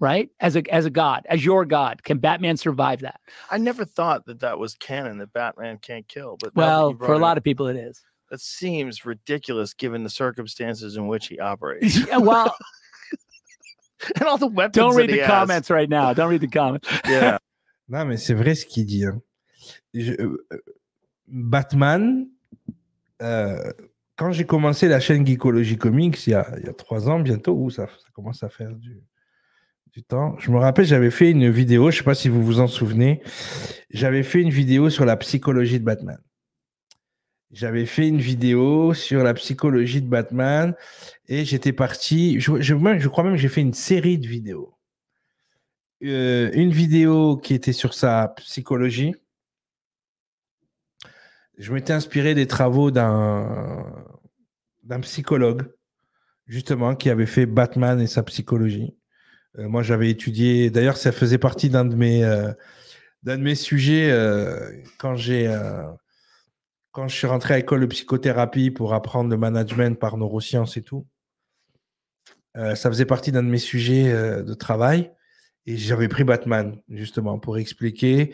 Right? As a as a god, as your god, can Batman survive that? I never thought that that was canon that Batman can't kill, but well, for a lot of people it is. That seems ridiculous given the circumstances in which he operates. yeah, well, and all the weapons. Don't read the has. comments right now. Don't read the comments. Yeah. non, mais c'est vrai ce qu'il dit. Hein. Je, euh, Batman, euh, quand j'ai commencé la chaîne Geekology Comics, il y, a, trois ans bientôt, où ça, commence à faire du, du temps. Je me rappelle, j'avais fait une vidéo, je ne sais pas si vous vous en souvenez, j'avais fait une vidéo sur la psychologie de Batman. J'avais fait une vidéo sur la psychologie de Batman et j'étais parti, je, crois même que j'ai fait une série de vidéos. Euh, une vidéo qui était sur sa psychologie, je m'étais inspiré des travaux d'un psychologue justement qui avait fait Batman et sa psychologie. Euh, moi, j'avais étudié. D'ailleurs, ça faisait partie d'un de mes euh, d'un de mes sujets euh, quand j'ai quand je suis rentré à l'école de psychothérapie pour apprendre le management par neurosciences et tout. ça faisait partie d'un de mes sujets de travail et j'avais pris Batman justement pour expliquer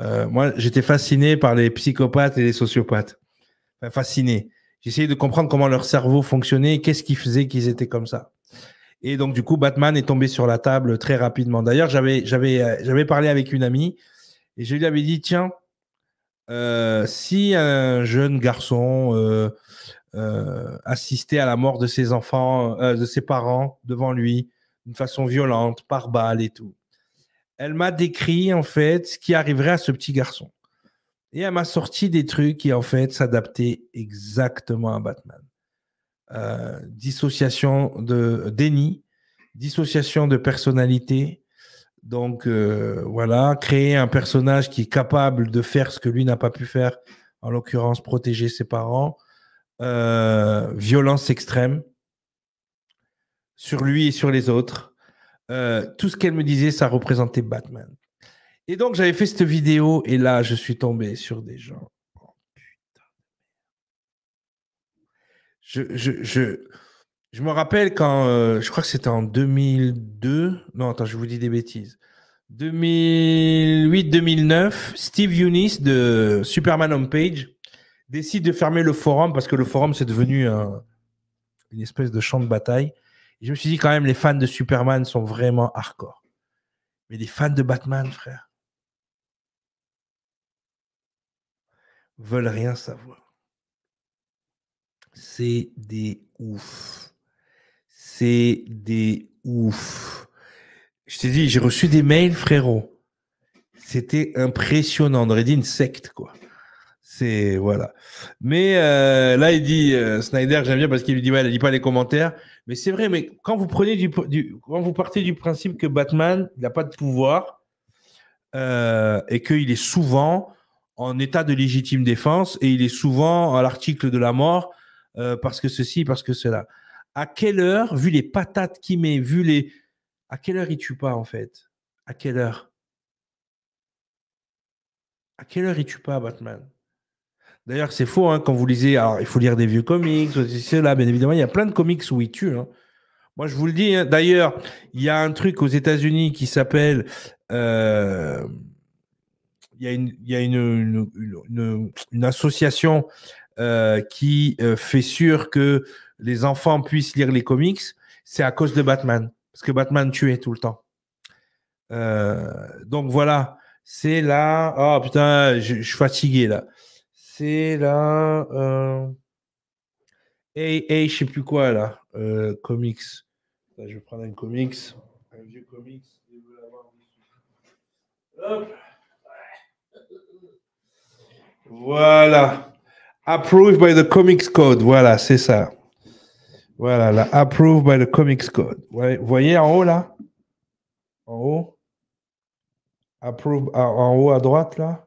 euh, moi, j'étais fasciné par les psychopathes et les sociopathes. fasciné. J'essayais de comprendre comment leur cerveau fonctionnait, qu'est-ce qui faisait qu'ils étaient comme ça. Et donc, du coup, Batman est tombé sur la table très rapidement. D'ailleurs, j'avais, j'avais, euh, j'avais parlé avec une amie et je lui avais dit, tiens, euh, si un jeune garçon assistait à la mort de ses enfants, de ses parents devant lui, d'une façon violente, par balle et tout, elle m'a décrit en fait ce qui arriverait à ce petit garçon. Et elle m'a sorti des trucs qui en fait s'adaptaient exactement à Batman. Euh, dissociation de déni, dissociation de personnalité. Donc euh, voilà, créer un personnage qui est capable de faire ce que lui n'a pas pu faire, en l'occurrence protéger ses parents, euh, violence extrême sur lui et sur les autres. Euh, tout ce qu'elle me disait, ça représentait Batman. Et donc, j'avais fait cette vidéo, et là, je suis tombé sur des gens. Oh, je, je, me rappelle quand, euh, je crois que c'était en 2002, non, attends, je vous dis des bêtises. 2008-2009, Steve Yunis de Superman Homepage décide de fermer le forum parce que le forum, c'est devenu une espèce de champ de bataille je me suis dit, quand même, les fans de Superman sont vraiment hardcore. Mais les fans de Batman, frère, veulent rien savoir. C'est des ouf. C'est des ouf. Je t'ai dit, j'ai reçu des mails, frérot. C'était impressionnant. On aurait dit une secte, quoi. C'est voilà. Mais euh, là, il dit euh, Snyder, j'aime bien parce qu'il lui dit ouais, il dit pas les commentaires. Mais c'est vrai. Mais quand vous prenez du, quand vous partez du principe que Batman n'a pas de pouvoir euh, et qu'il est souvent en état de légitime défense et il est souvent à l'article de la mort parce que ceci, parce que cela. À quelle heure, vu les patates qu'il met, vu les, à quelle heure il tue pas en fait À quelle heure À quelle heure il tue pas Batman D'ailleurs, c'est faux hein, quand vous lisez. il faut lire des vieux comics, là, bien évidemment. Il y a plein de comics où il tue hein. Moi, je vous le dis. Hein, d'ailleurs, il y a un truc aux États-Unis qui s'appelle. Euh, il y a une, association qui fait sûr que les enfants puissent lire les comics. C'est à cause de Batman. Parce que Batman tuait tout le temps. Euh, donc voilà. C'est là. Oh putain, je suis fatigué là c'est la euh, hey, hey, je sais plus quoi là, euh, comics. je vais prendre un comics, comics. Voilà. Approved by the Comics Code. Voilà, c'est ça. Voilà, la Approved by the Comics Code. Vous voyez en haut là En haut Approved en haut à droite là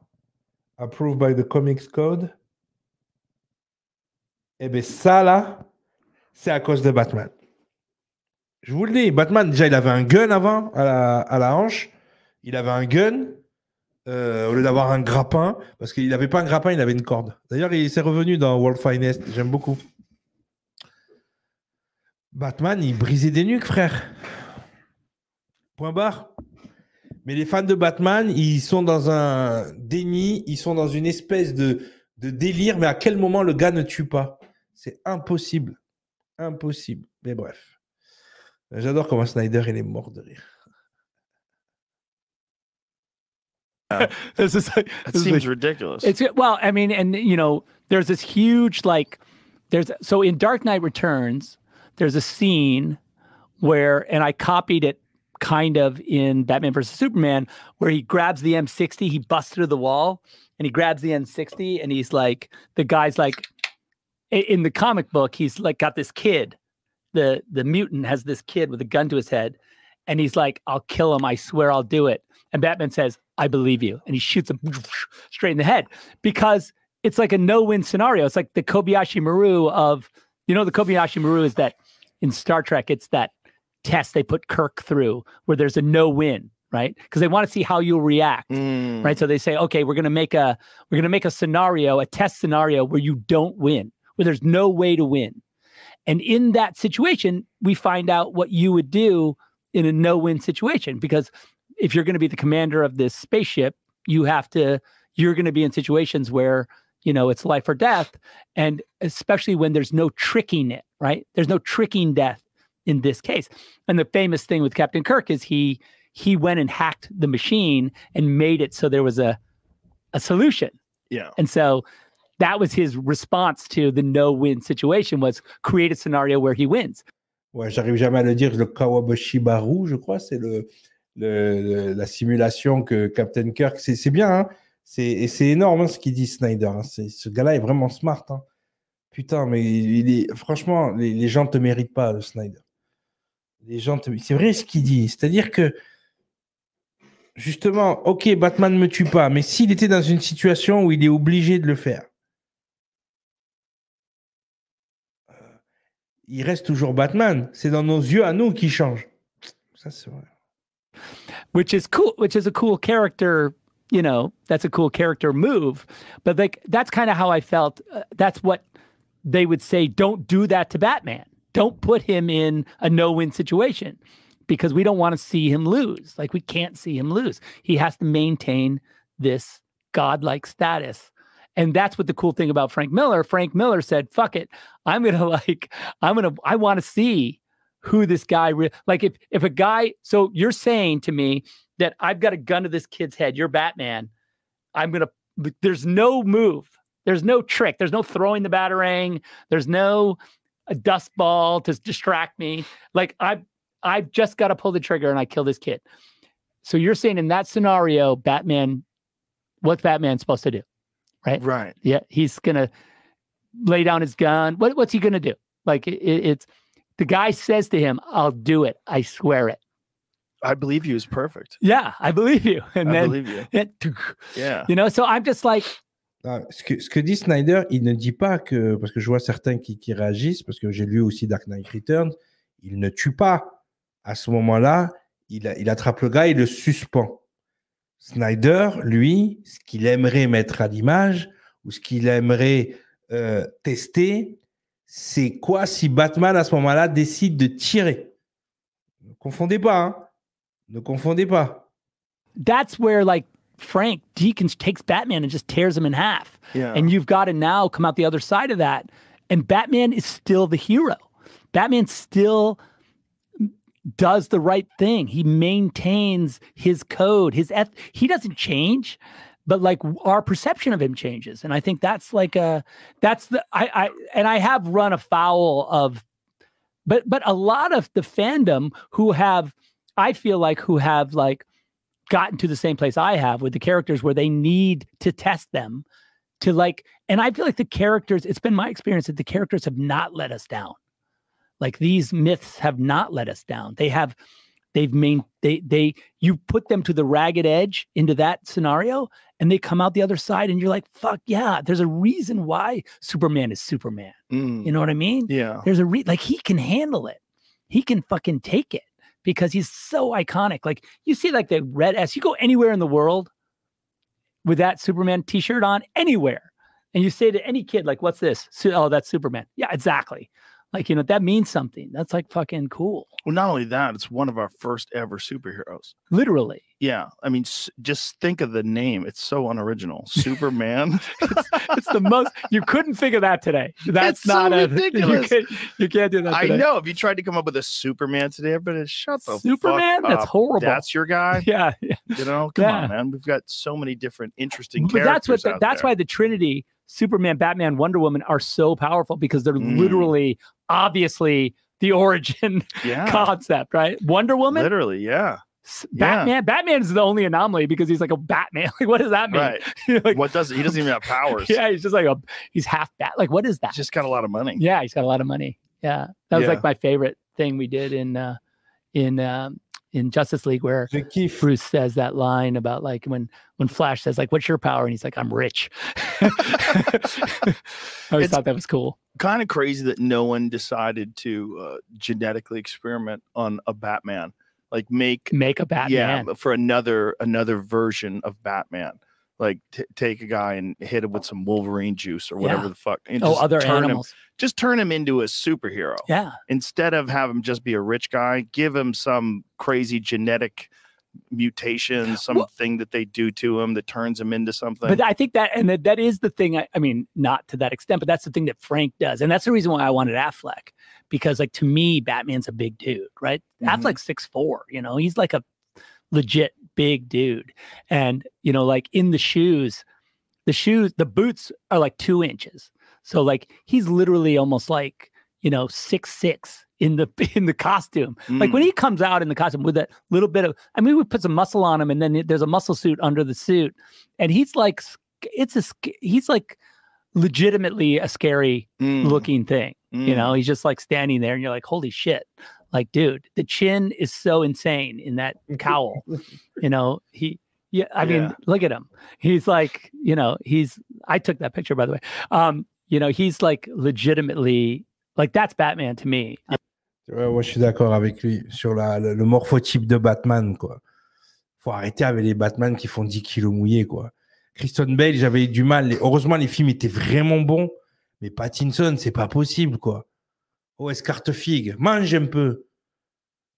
approved by the Comics Code, eh bien, ça là, c'est à cause de Batman. Je vous le dis, Batman, déjà, il avait un gun avant à la, hanche. Il avait un gun euh, au lieu d'avoir un grappin, parce qu'il n'avait pas un grappin, il avait une corde. D'ailleurs, il s'est revenu dans World Finest, j'aime beaucoup. Batman, il brisait des nuques, frère. Point barre. Mais les fans de Batman, ils sont dans un déni, ils sont dans une espèce de, de délire, mais à quel moment le gars ne tue pas C'est impossible. Impossible. Mais bref. J'adore comment Snyder, il est mort de rire. Uh, this is like, that seems ridiculous. It's well, I mean, and you know, there's this huge like, there's so in Dark Knight Returns, there's a scene where, and I copied it kind of in Batman versus Superman, where he grabs the M60, he busts through the wall, and he grabs the M60, and he's like, the guy's like, in the comic book, he's like got this kid, the the mutant has this kid with a gun to his head, and he's like, I'll kill him, I swear I'll do it. And Batman says, I believe you, and he shoots him straight in the head because it's like a no-win scenario. It's like the Kobayashi Maru of, you know, the Kobayashi Maru is that in Star Trek, it's that test they put Kirk through where there's a no win, right? Because they want to see how you'll react, mm. right? So they say, okay, we're going to make a we're going to make a scenario, a test scenario where you don't win, where there's no way to win. And in that situation, we find out what you would do in a no-win situation because if you're going to be the commander of this spaceship, you have to you're going to be in situations where you know it's life or death and especially when there's no tricking it right there's no tricking death in this case. And the famous thing with Captain Kirk is he he went and hacked the machine and made it so there was a a solution. Yeah. And so that was his response to the no-win situation was create a scenario where he wins. Ouais, j'arrive jamais à le dire, le Baru, je crois, c'est le, le, la simulation que Captain Kirk, c'est, c'est bien, hein c'est, et c'est énorme hein, ce qu'il dit Snyder. Hein c'est, ce gars-là est vraiment smart. Hein Putain, mais il est, franchement, les, les gens te méritent pas, le euh, Snyder. C'est vrai ce qu'il dit. C'est-à-dire que, justement, ok, Batman ne me tue pas, mais s'il était dans une situation où il est obligé de le faire, euh, il reste toujours Batman. C'est dans nos yeux à nous qui change. Ça, c'est vrai. Which is cool, which is a cool character you know that's a cool character move but like that's kind of how i felt uh, that's what they would say don't do that to batman don't put him in a no win situation because we don't want to see him lose. Like we can't see him lose. He has to maintain this godlike status. And that's what the cool thing about Frank Miller. Frank Miller said, "Fuck it. I'm going to like I'm going to I want to see who this guy re- like if if a guy so you're saying to me that I've got a gun to this kid's head, you're Batman. I'm going to there's no move. There's no trick. There's no throwing the batarang. There's no a dust ball to distract me. Like I I've just got to pull the trigger and I kill this kid. So you're saying in that scenario, Batman, what's Batman supposed to do? Right. Right. Yeah. He's gonna lay down his gun. What, what's he gonna do? Like it, it's the guy says to him, "I'll do it. I swear it." I believe you is perfect. Yeah, I believe you. And I then, believe you. It, yeah. You know, so I'm just like, Ah, ce, que, dit Snyder, il ne dit pas que, parce que je vois certains qui, réagissent, parce que j'ai lu aussi Dark Knight Returns, il ne tue pas. À ce moment-là, il, attrape le gars et le suspend. Snyder, lui, ce qu'il aimerait mettre à l'image, ou ce qu'il aimerait euh, tester, c'est quoi si Batman, à ce moment-là, décide de tirer Ne confondez pas, hein. Ne confondez pas. That's where, like, Frank Deacons takes Batman and just tears him in half. Yeah. And you've got to now come out the other side of that. And Batman is still the hero. Batman still does the right thing. He maintains his code, his eth- he doesn't change, but like our perception of him changes. And I think that's like a that's the I I and I have run afoul of but but a lot of the fandom who have I feel like who have like gotten to the same place I have with the characters where they need to test them to like, and I feel like the characters, it's been my experience that the characters have not let us down. Like these myths have not let us down. They have, they've made, they, they, you put them to the ragged edge into that scenario and they come out the other side and you're like, fuck yeah, there's a reason why Superman is Superman. Mm. You know what I mean? Yeah. There's a re, like he can handle it. He can fucking take it because he's so iconic. Like you see, like the red S. You go anywhere in the world with that Superman T-shirt on, anywhere, and you say to any kid, like, "What's this?" oh, that's Superman. Yeah, exactly. Like, you know, that means something. That's like fucking cool. Well, not only that, it's one of our first ever superheroes. Literally. Yeah. I mean, just think of the name. It's so unoriginal. Superman. it's, it's, the most, you couldn't figure that today. That's it's not so a, ridiculous. You, can, not do that. Today. I know. If you tried to come up with a Superman today, everybody shut the Superman? That's up. horrible. That's your guy. Yeah. yeah. You know, come yeah. on, man. We've got so many different interesting but characters. That's what, the, that's there. why the Trinity Superman, Batman, Wonder Woman are so powerful because they're mm. literally obviously the origin yeah. concept, right? Wonder Woman, literally, yeah. Batman. Yeah. Batman is the only anomaly because he's like a Batman. Like, what does that mean? Right. like, what does he doesn't even have powers? yeah, he's just like a he's half bat. Like, what is that? He's just got a lot of money. Yeah, he's got a lot of money. Yeah, that was yeah. like my favorite thing we did in uh, in um, in Justice League where Bruce says that line about like when when Flash says like what's your power and he's like I'm rich. I always it's thought that was cool. Kind of crazy that no one decided to uh, genetically experiment on a Batman, like make make a Batman yeah, for another another version of Batman like t- take a guy and hit him with some Wolverine juice or whatever yeah. the fuck. And oh, other turn animals. Him, just turn him into a superhero. Yeah. Instead of have him just be a rich guy, give him some crazy genetic mutation, something well, that they do to him that turns him into something. But I think that, and that, that is the thing. I, I, mean, not to that extent, but that's the thing that Frank does, and that's the reason why I wanted Affleck because, like, to me, Batman's a big dude, right? Mm-hmm. Affleck's six four. You know, he's like a legit big dude. And, you know, like in the shoes, the shoes, the boots are like two inches. So like he's literally almost like, you know, six six in the in the costume. Mm. Like when mm. he comes out in the costume with that little bit of I mean we put some muscle on him and then there's a muscle suit under the suit and he's like it's a he's like legitimately a scary mm. looking thing. Mm. You know, he's just like standing there and you're like holy shit. Like, dude, the chin is so insane in that cowl. you know, he yeah, I mean, yeah. look at him. He's like, you know, he's I took that picture by the way. Um, you know, he's like legitimately like that's Batman to me. Ouais, moi, je suis d'accord avec lui sur la, le, morphotype de Batman, quoi. Faut arrêter avec les Batman qui font 10 kilos mouillés, quoi. Kristen Bale, j'avais du mal. heureusement, les films étaient vraiment bons, mais Pattinson, c'est pas possible, quoi. Oh, escarte figue, mange un peu.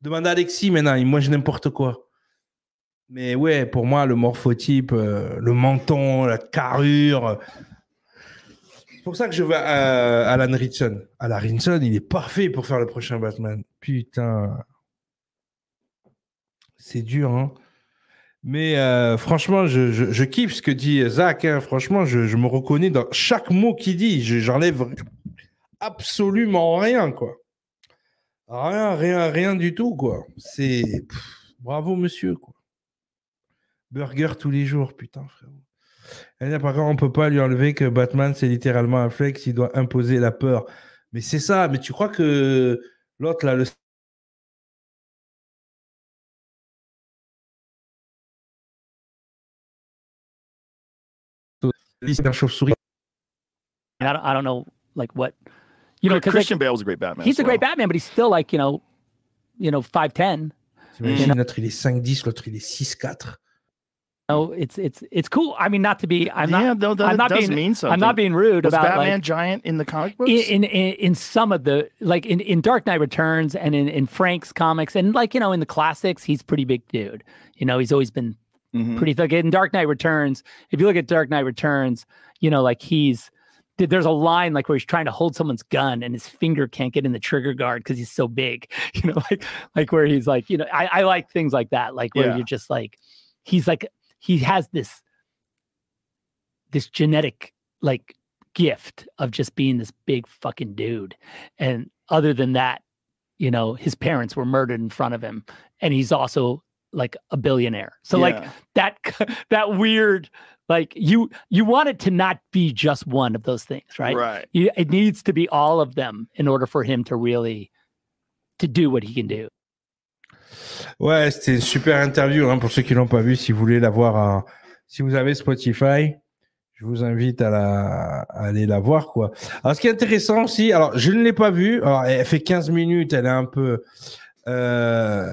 Demande à Alexis maintenant, il mange n'importe quoi. Mais ouais, pour moi, le morphotype, euh, le menton, la carrure. C'est pour ça que je vais à euh, Alan Ritson. Alan Ritson, il est parfait pour faire le prochain Batman. Putain. C'est dur, hein. Mais euh, franchement, je, kiffe ce que dit Zach. Hein. Franchement, je, je, me reconnais dans chaque mot qu'il dit. J'enlève absolument rien, quoi. Rien, rien, rien du tout, quoi. C'est. Bravo, monsieur, quoi. Burger tous les jours, putain, frérot. Et eh, là, par contre, on peut pas lui enlever que Batman, c'est littéralement un flex, il doit imposer la peur. Mais c'est ça, mais tu crois que l'autre, là, le I I don't know like what You know, Christian like, Bale's a great Batman. He's a great Batman, but he's still like, you know, you know, 5'10. l'autre il est l'autre il est No, it's it's it's cool. I mean, not to be. I'm yeah, not. No, that, I'm not being. Mean something. I'm not being rude about Batman like, giant in the comic books. In, in, in some of the like in in Dark Knight Returns and in in Frank's comics and like you know in the classics he's pretty big dude. You know he's always been mm-hmm. pretty thick. In Dark Knight Returns, if you look at Dark Knight Returns, you know like he's there's a line like where he's trying to hold someone's gun and his finger can't get in the trigger guard because he's so big. You know, like like where he's like, you know, I, I like things like that, like where yeah. you're just like, he's like he has this this genetic like gift of just being this big fucking dude. And other than that, you know, his parents were murdered in front of him. And he's also like a billionaire. So yeah. like that that weird Like you, you want it to not be just one of those things, right? Right. You, it needs to be all of them in order for him to really to do what he can do. Ouais, c'était une super interview. Hein, pour ceux qui l'ont pas vu, si vous voulez la voir, hein. si vous avez Spotify, je vous invite à, la, aller la voir. Quoi. Alors, ce qui est intéressant aussi, alors je ne l'ai pas vue. Alors, elle fait 15 minutes, elle est un peu. Euh,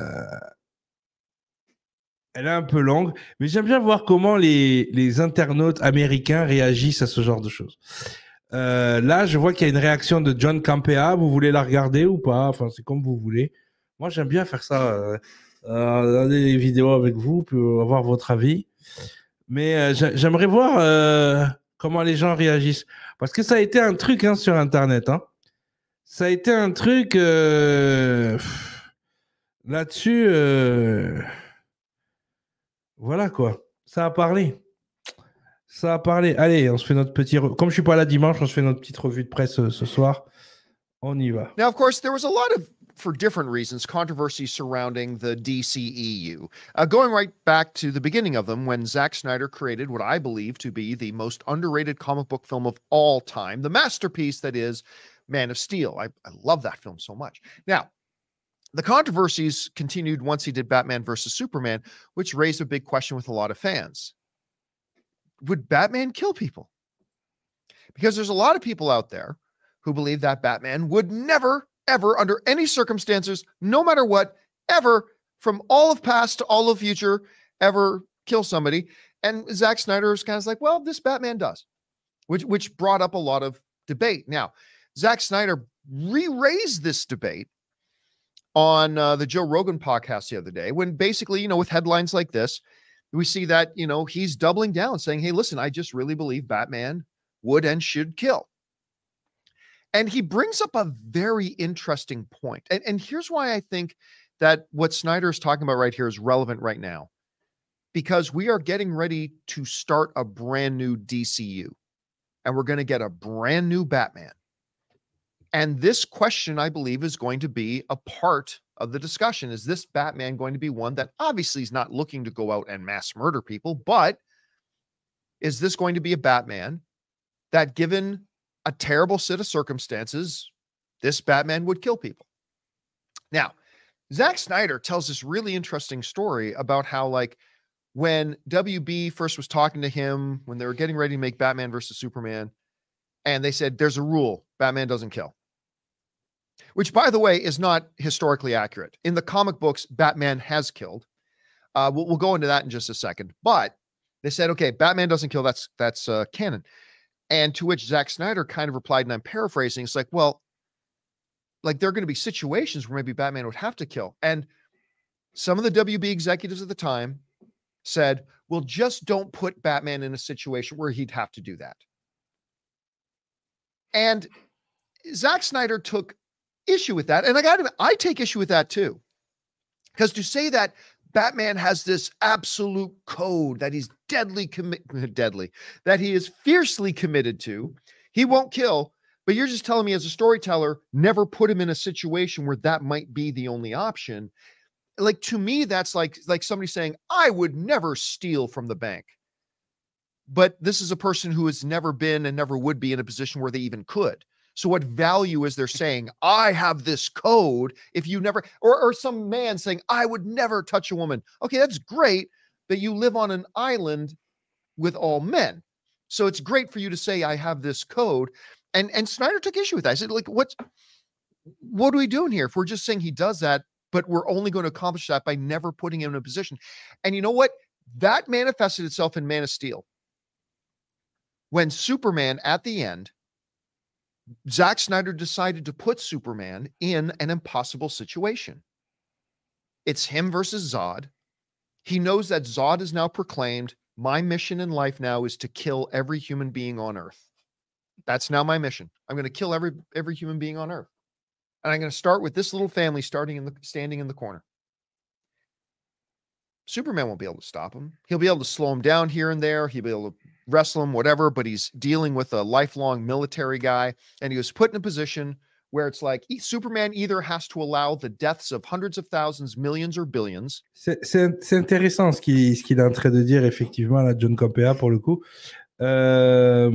elle est un peu longue, mais j'aime bien voir comment les, internautes américains réagissent à ce genre de choses. Euh, là, je vois qu'il y a une réaction de John Campea. Vous voulez la regarder ou pas Enfin, c'est comme vous voulez. Moi, j'aime bien faire ça. Euh, regarder euh, les vidéos avec vous, pour avoir votre avis. Mais euh, j'aimerais voir comment les gens réagissent. Parce que ça a été un truc hein, sur Internet. Hein. Ça a été un truc là-dessus. Voilà quoi. Ça a parlé. Ça a parlé. Allez, on se fait notre petit. Re... Comme je suis pas là dimanche, on se fait notre petite revue de presse euh, ce soir. On y va. Now, of course, there was a lot of for different reasons, controversy surrounding the DCEU. Uh, going right back to the beginning of them, when Zack Snyder created what I believe to be the most underrated comic book film of all time, the masterpiece that is Man of Steel. I, I love that film so much. Now, the controversies continued once he did Batman versus Superman, which raised a big question with a lot of fans. Would Batman kill people? Because there's a lot of people out there who believe that Batman would never, ever, under any circumstances, no matter what, ever, from all of past to all of future, ever kill somebody. And Zack Snyder was kind of like, well, this Batman does, which which brought up a lot of debate. Now, Zack Snyder re-raised this debate on uh, the Joe Rogan podcast the other day when basically, you know, with headlines like this, we see that, you know, he's doubling down saying, hey, listen, I just really believe Batman would and should kill. And he brings up a very interesting point. And, and here's why I think that what Snyder is talking about right here is relevant right now because we are getting ready to start a brand new DCU and we're going to get a brand new Batman. And this question, I believe, is going to be a part of the discussion. Is this Batman going to be one that obviously is not looking to go out and mass murder people, but is this going to be a Batman that, given a terrible set of circumstances, this Batman would kill people? Now, Zack Snyder tells this really interesting story about how, like, when WB first was talking to him when they were getting ready to make Batman versus Superman, and they said, There's a rule Batman doesn't kill which, by the way, is not historically accurate. In the comic books, Batman has killed. Uh, we'll, we'll, go into that in just a second. But they said, okay, Batman doesn't kill. That's that's uh, canon. And to which Zack Snyder kind of replied, and I'm paraphrasing. It's like, well, like there are going to be situations where maybe Batman would have to kill. And some of the WB executives at the time said, well, just don't put Batman in a situation where he'd have to do that. And Zack Snyder took issue with that. And I got to, I take issue with that too. Because to say that Batman has this absolute code that he's deadly commi- deadly that he is fiercely committed to, he won't kill. But you're just telling me as a storyteller, never put him in a situation where that might be the only option. Like to me, that's like like somebody saying, I would never steal from the bank. But this is a person who has never been and never would be in a position where they even could. So what value is there saying, I have this code if you never or, or some man saying, I would never touch a woman. Okay, that's great, but you live on an island with all men. So it's great for you to say, I have this code. And and Snyder took issue with that. I said, like, what's what are we doing here? If we're just saying he does that, but we're only going to accomplish that by never putting him in a position. And you know what? That manifested itself in Man of Steel. When Superman at the end Zack Snyder decided to put Superman in an impossible situation. It's him versus Zod. He knows that Zod is now proclaimed, My mission in life now is to kill every human being on Earth. That's now my mission. I'm going to kill every every human being on Earth. And I'm going to start with this little family starting in the standing in the corner. Superman won't be able to stop him. He'll be able to slow him down here and there. He'll be able to wrestle him, whatever, but he's dealing with a lifelong military guy. And he was put in a position where it's like e, Superman either has to allow the deaths of hundreds of thousands, millions or billions. C'est intéressant ce qu'il qu est en train de dire, effectivement, là, John Campea, pour le coup. Euh,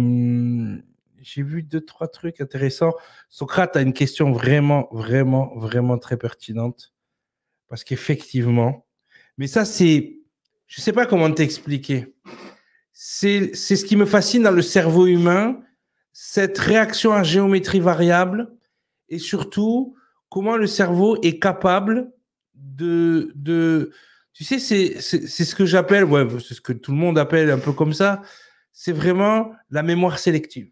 J'ai vu deux, trois trucs intéressants. Socrate a une question vraiment, vraiment, vraiment très pertinente. Parce qu'effectivement, mais ça, c'est. Je ne sais pas comment t'expliquer c'est ce qui me fascine dans le cerveau humain, cette réaction à géométrie variable et surtout comment le cerveau est capable de... tu sais, c'est ce que j'appelle, ouais, c'est ce que tout le monde appelle un peu comme ça, c'est vraiment la mémoire sélective.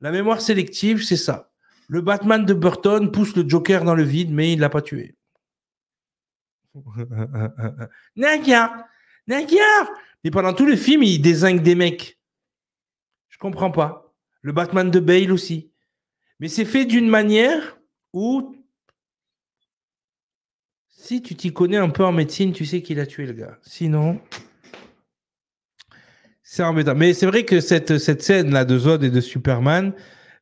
La mémoire sélective, c'est ça. Le Batman de Burton pousse le Joker dans le vide, mais il ne l'a pas tué. N'a et pendant tout le film, il désingue des mecs. Je comprends pas. Le Batman de Bale aussi. Mais c'est fait d'une manière où si tu t'y connais un peu en médecine, tu sais qu'il a tué le gars. Sinon, c'est embêtant. Mais c'est vrai que cette, cette scène-là de Zod et de Superman,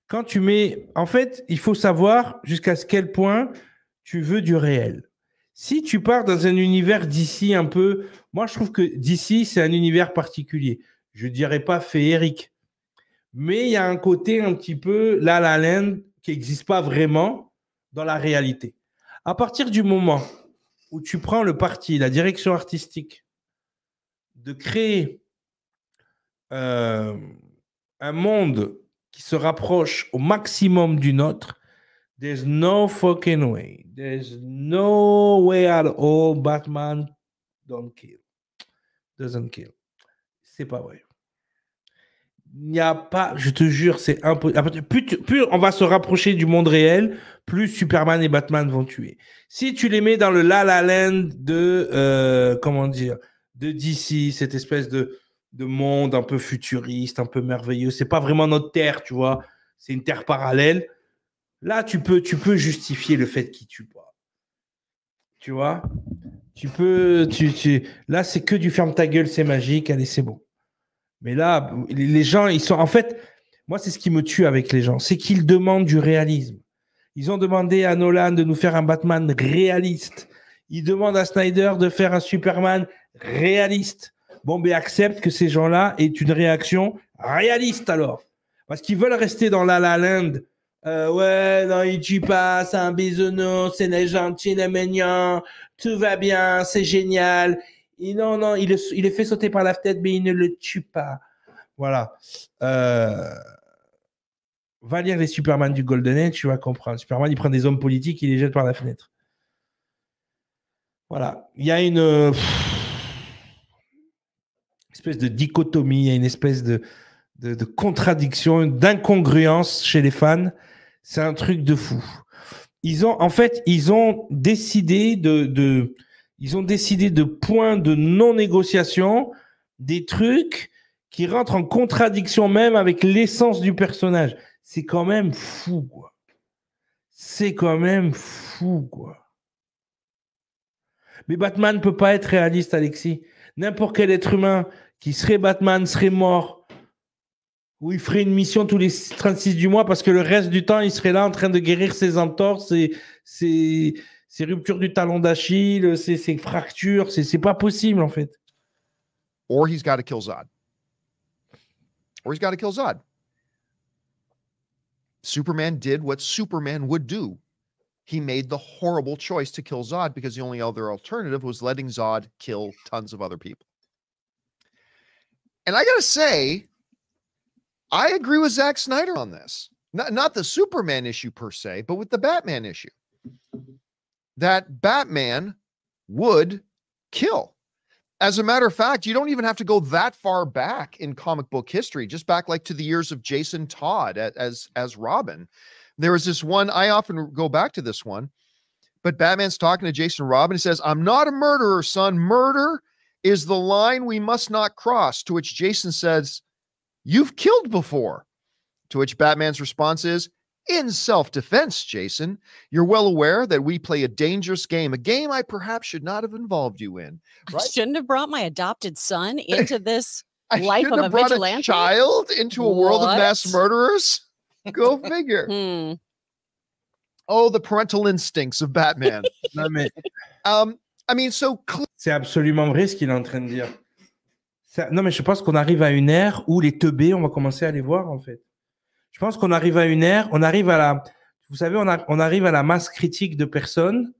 quand tu mets. En fait, il faut savoir jusqu'à quel point tu veux du réel si tu pars dans un univers d'ici un peu, moi je trouve que d'ici c'est un univers particulier. Je dirais pas féerique, mais il y a un côté un petit peu la la laine qui n'existe pas vraiment dans la réalité. À partir du moment où tu prends le parti, la direction artistique, de créer euh, un monde qui se rapproche au maximum du nôtre, There's no fucking way. There's no way at all Batman don't kill. Doesn't kill. C'est pas vrai. Il n'y a pas, je te jure, c'est impossible. Plus, on va se rapprocher du monde réel, plus Superman et Batman vont tuer. Si tu les mets dans le La La Land de, euh, comment dire, de DC, cette espèce de, de monde un peu futuriste, un peu merveilleux, c'est pas vraiment notre Terre, tu vois, c'est une Terre parallèle Là, tu peux, tu peux justifier le fait qu'il tue pas. Tu vois Tu peux. Tu, Là, c'est que du ferme ta gueule, c'est magique, allez, c'est bon. Mais là, les gens, ils sont. En fait, moi, c'est ce qui me tue avec les gens. C'est qu'ils demandent du réalisme. Ils ont demandé à Nolan de nous faire un Batman réaliste. Ils demandent à Snyder de faire un Superman réaliste. Bon, mais ben, accepte que ces gens-là aient une réaction réaliste alors. Parce qu'ils veulent rester dans la la land euh, ouais, non, il tue pas, c'est un bisounours, c'est les gentils, les tout va bien, c'est génial. non, non, il, il est fait sauter par la fenêtre, mais il ne le tue pas. Voilà. Euh, va lire les Superman du Golden Age, tu vas comprendre. Superman, il prend des hommes politiques, il les jette par la fenêtre. Voilà. Il y a une... Euh, espèce de dichotomie, il y a une espèce de de, de contradiction, d'incongruence chez les fans. C'est un truc de fou. Ils ont, en fait, ils ont décidé de, ils ont décidé de points de non-négociation, des trucs qui rentrent en contradiction même avec l'essence du personnage. C'est quand même fou, quoi. C'est quand même fou, quoi. Mais Batman peut pas être réaliste, Alexis. N'importe quel être humain qui serait Batman serait mort où il ferait une mission tous les 36 du mois parce que le reste du temps, il serait là en train de guérir ses entorses, ses, ruptures du talon d'Achille, ses, ses fractures. C'est pas possible, en fait. Or he's got to kill Zod. Or he's got to kill Zod. Superman did what Superman would do. He made the horrible choice to kill Zod because the only other alternative was letting Zod kill tons of other people. And I got to say, I agree with Zack Snyder on this. Not, not the Superman issue per se, but with the Batman issue. That Batman would kill. As a matter of fact, you don't even have to go that far back in comic book history, just back like to the years of Jason Todd as as Robin. There was this one, I often go back to this one, but Batman's talking to Jason Robin. He says, I'm not a murderer, son. Murder is the line we must not cross. To which Jason says, You've killed before. To which Batman's response is, in self defense, Jason. You're well aware that we play a dangerous game, a game I perhaps should not have involved you in. Right? I shouldn't have brought my adopted son into this life of a vigilante. A child into a what? world of mass murderers. Go figure. hmm. Oh, the parental instincts of Batman. um, I mean, so. C'est absolument vrai ce qu'il est en train de dire. non, mais je pense qu'on arrive à une ère où les teubés, on va commencer à les voir, en fait. Je pense qu'on arrive à une ère, on arrive à la, vous savez, on, arrive à la masse critique de personnes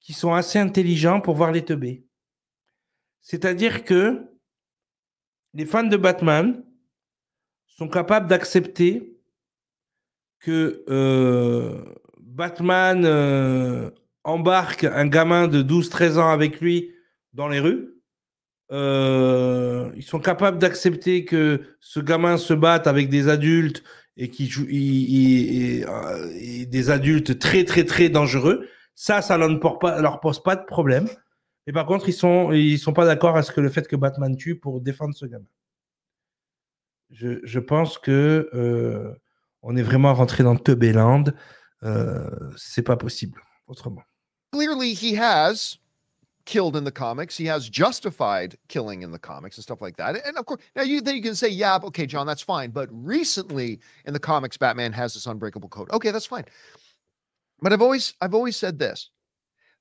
qui sont assez intelligents pour voir les teubés. C'est-à-dire que les fans de Batman sont capables d'accepter que euh, Batman euh, embarque un gamin de 12-13 ans avec lui dans les rues euh, ils sont capables d'accepter que ce gamin se batte avec des adultes et qui jouent euh, des adultes très très très dangereux. Ça, ça leur, pas, leur pose pas de problème. Et par contre, ils sont ils sont pas d'accord à ce que le fait que Batman tue pour défendre ce gamin. Je, je pense que euh, on est vraiment rentré dans Teubéland. Euh, c'est pas possible autrement. Clearly, he has killed in the comics. He has justified killing in the comics and stuff like that. And of course, now you then you can say, yeah, okay, John, that's fine. But recently in the comics, Batman has this unbreakable code. Okay, that's fine. But I've always I've always said this.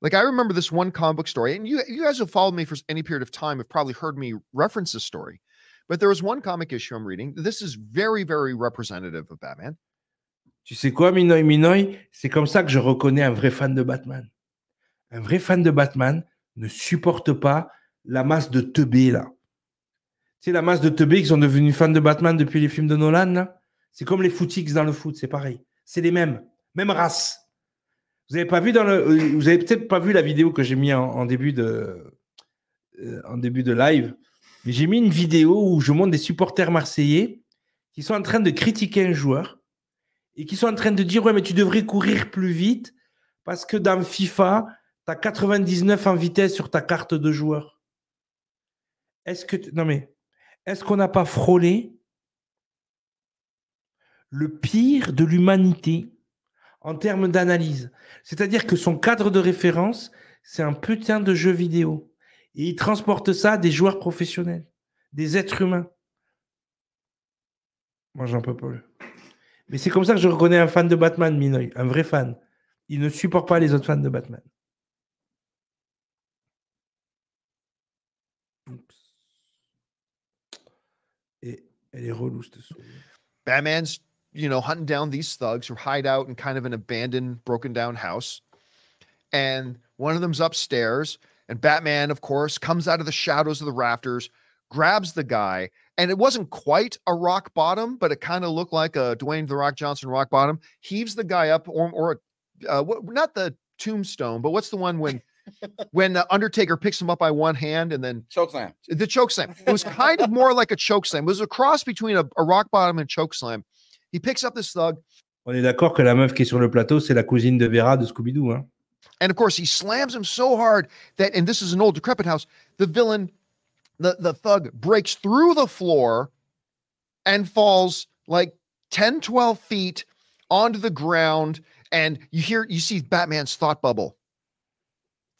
Like I remember this one comic book story, and you you guys have followed me for any period of time have probably heard me reference this story. But there was one comic issue I'm reading. This is very, very representative of Batman. Tu sais quoi, Minoy Minoy? C'est comme ça que je reconnais un vrai fan de Batman. Un vrai fan de Batman, ne supporte pas la masse de teubés, là. Tu sais, la masse de teubés qui sont devenus fans de Batman depuis les films de Nolan, là. C'est comme les footix dans le foot, c'est pareil. C'est les mêmes, même race. Vous avez pas vu dans le, euh, vous avez peut-être pas vu la vidéo que j'ai mis en, début de, euh, en début de live. Mais j'ai mis une vidéo où je montre des supporters marseillais qui sont en train de critiquer un joueur et qui sont en train de dire ouais mais tu devrais courir plus vite parce que dans FIFA T'as 99 en vitesse sur ta carte de joueur. Est-ce que non mais est-ce qu'on n'a pas frôlé le pire de l'humanité en termes d'analyse C'est-à-dire que son cadre de référence, c'est un putain de jeu vidéo. Et il transporte ça à des joueurs professionnels, des êtres humains. Moi, j'en peux pas. Mais c'est comme ça que je reconnais un fan de Batman, Minoy, un vrai fan. Il ne supporte pas les autres fans de Batman. Elle est relou, cette souris. Batman's, you know, hunting down these thugs who hide out in kind of an abandoned, broken down house. And one of them's upstairs. And Batman, of course, comes out of the shadows of the rafters, grabs the guy. And it wasn't quite a rock bottom, but it kind of looked like a Dwayne The Rock Johnson rock bottom. Heaves the guy up, or, or uh, not the tombstone, but what's the one when when the Undertaker picks him up by one hand and then choke slam. The choke slam. It was kind of more like a choke slam. It was a cross between a, a rock bottom and choke slam. He picks up this thug. On est d'accord que la meuf qui est sur le plateau, c'est la cousine de Vera de Scooby-Doo. Hein? And of course, he slams him so hard that, and this is an old decrepit house, the villain, the, the thug breaks through the floor and falls like 10, 12 feet onto the ground. And you hear, you see Batman's thought bubble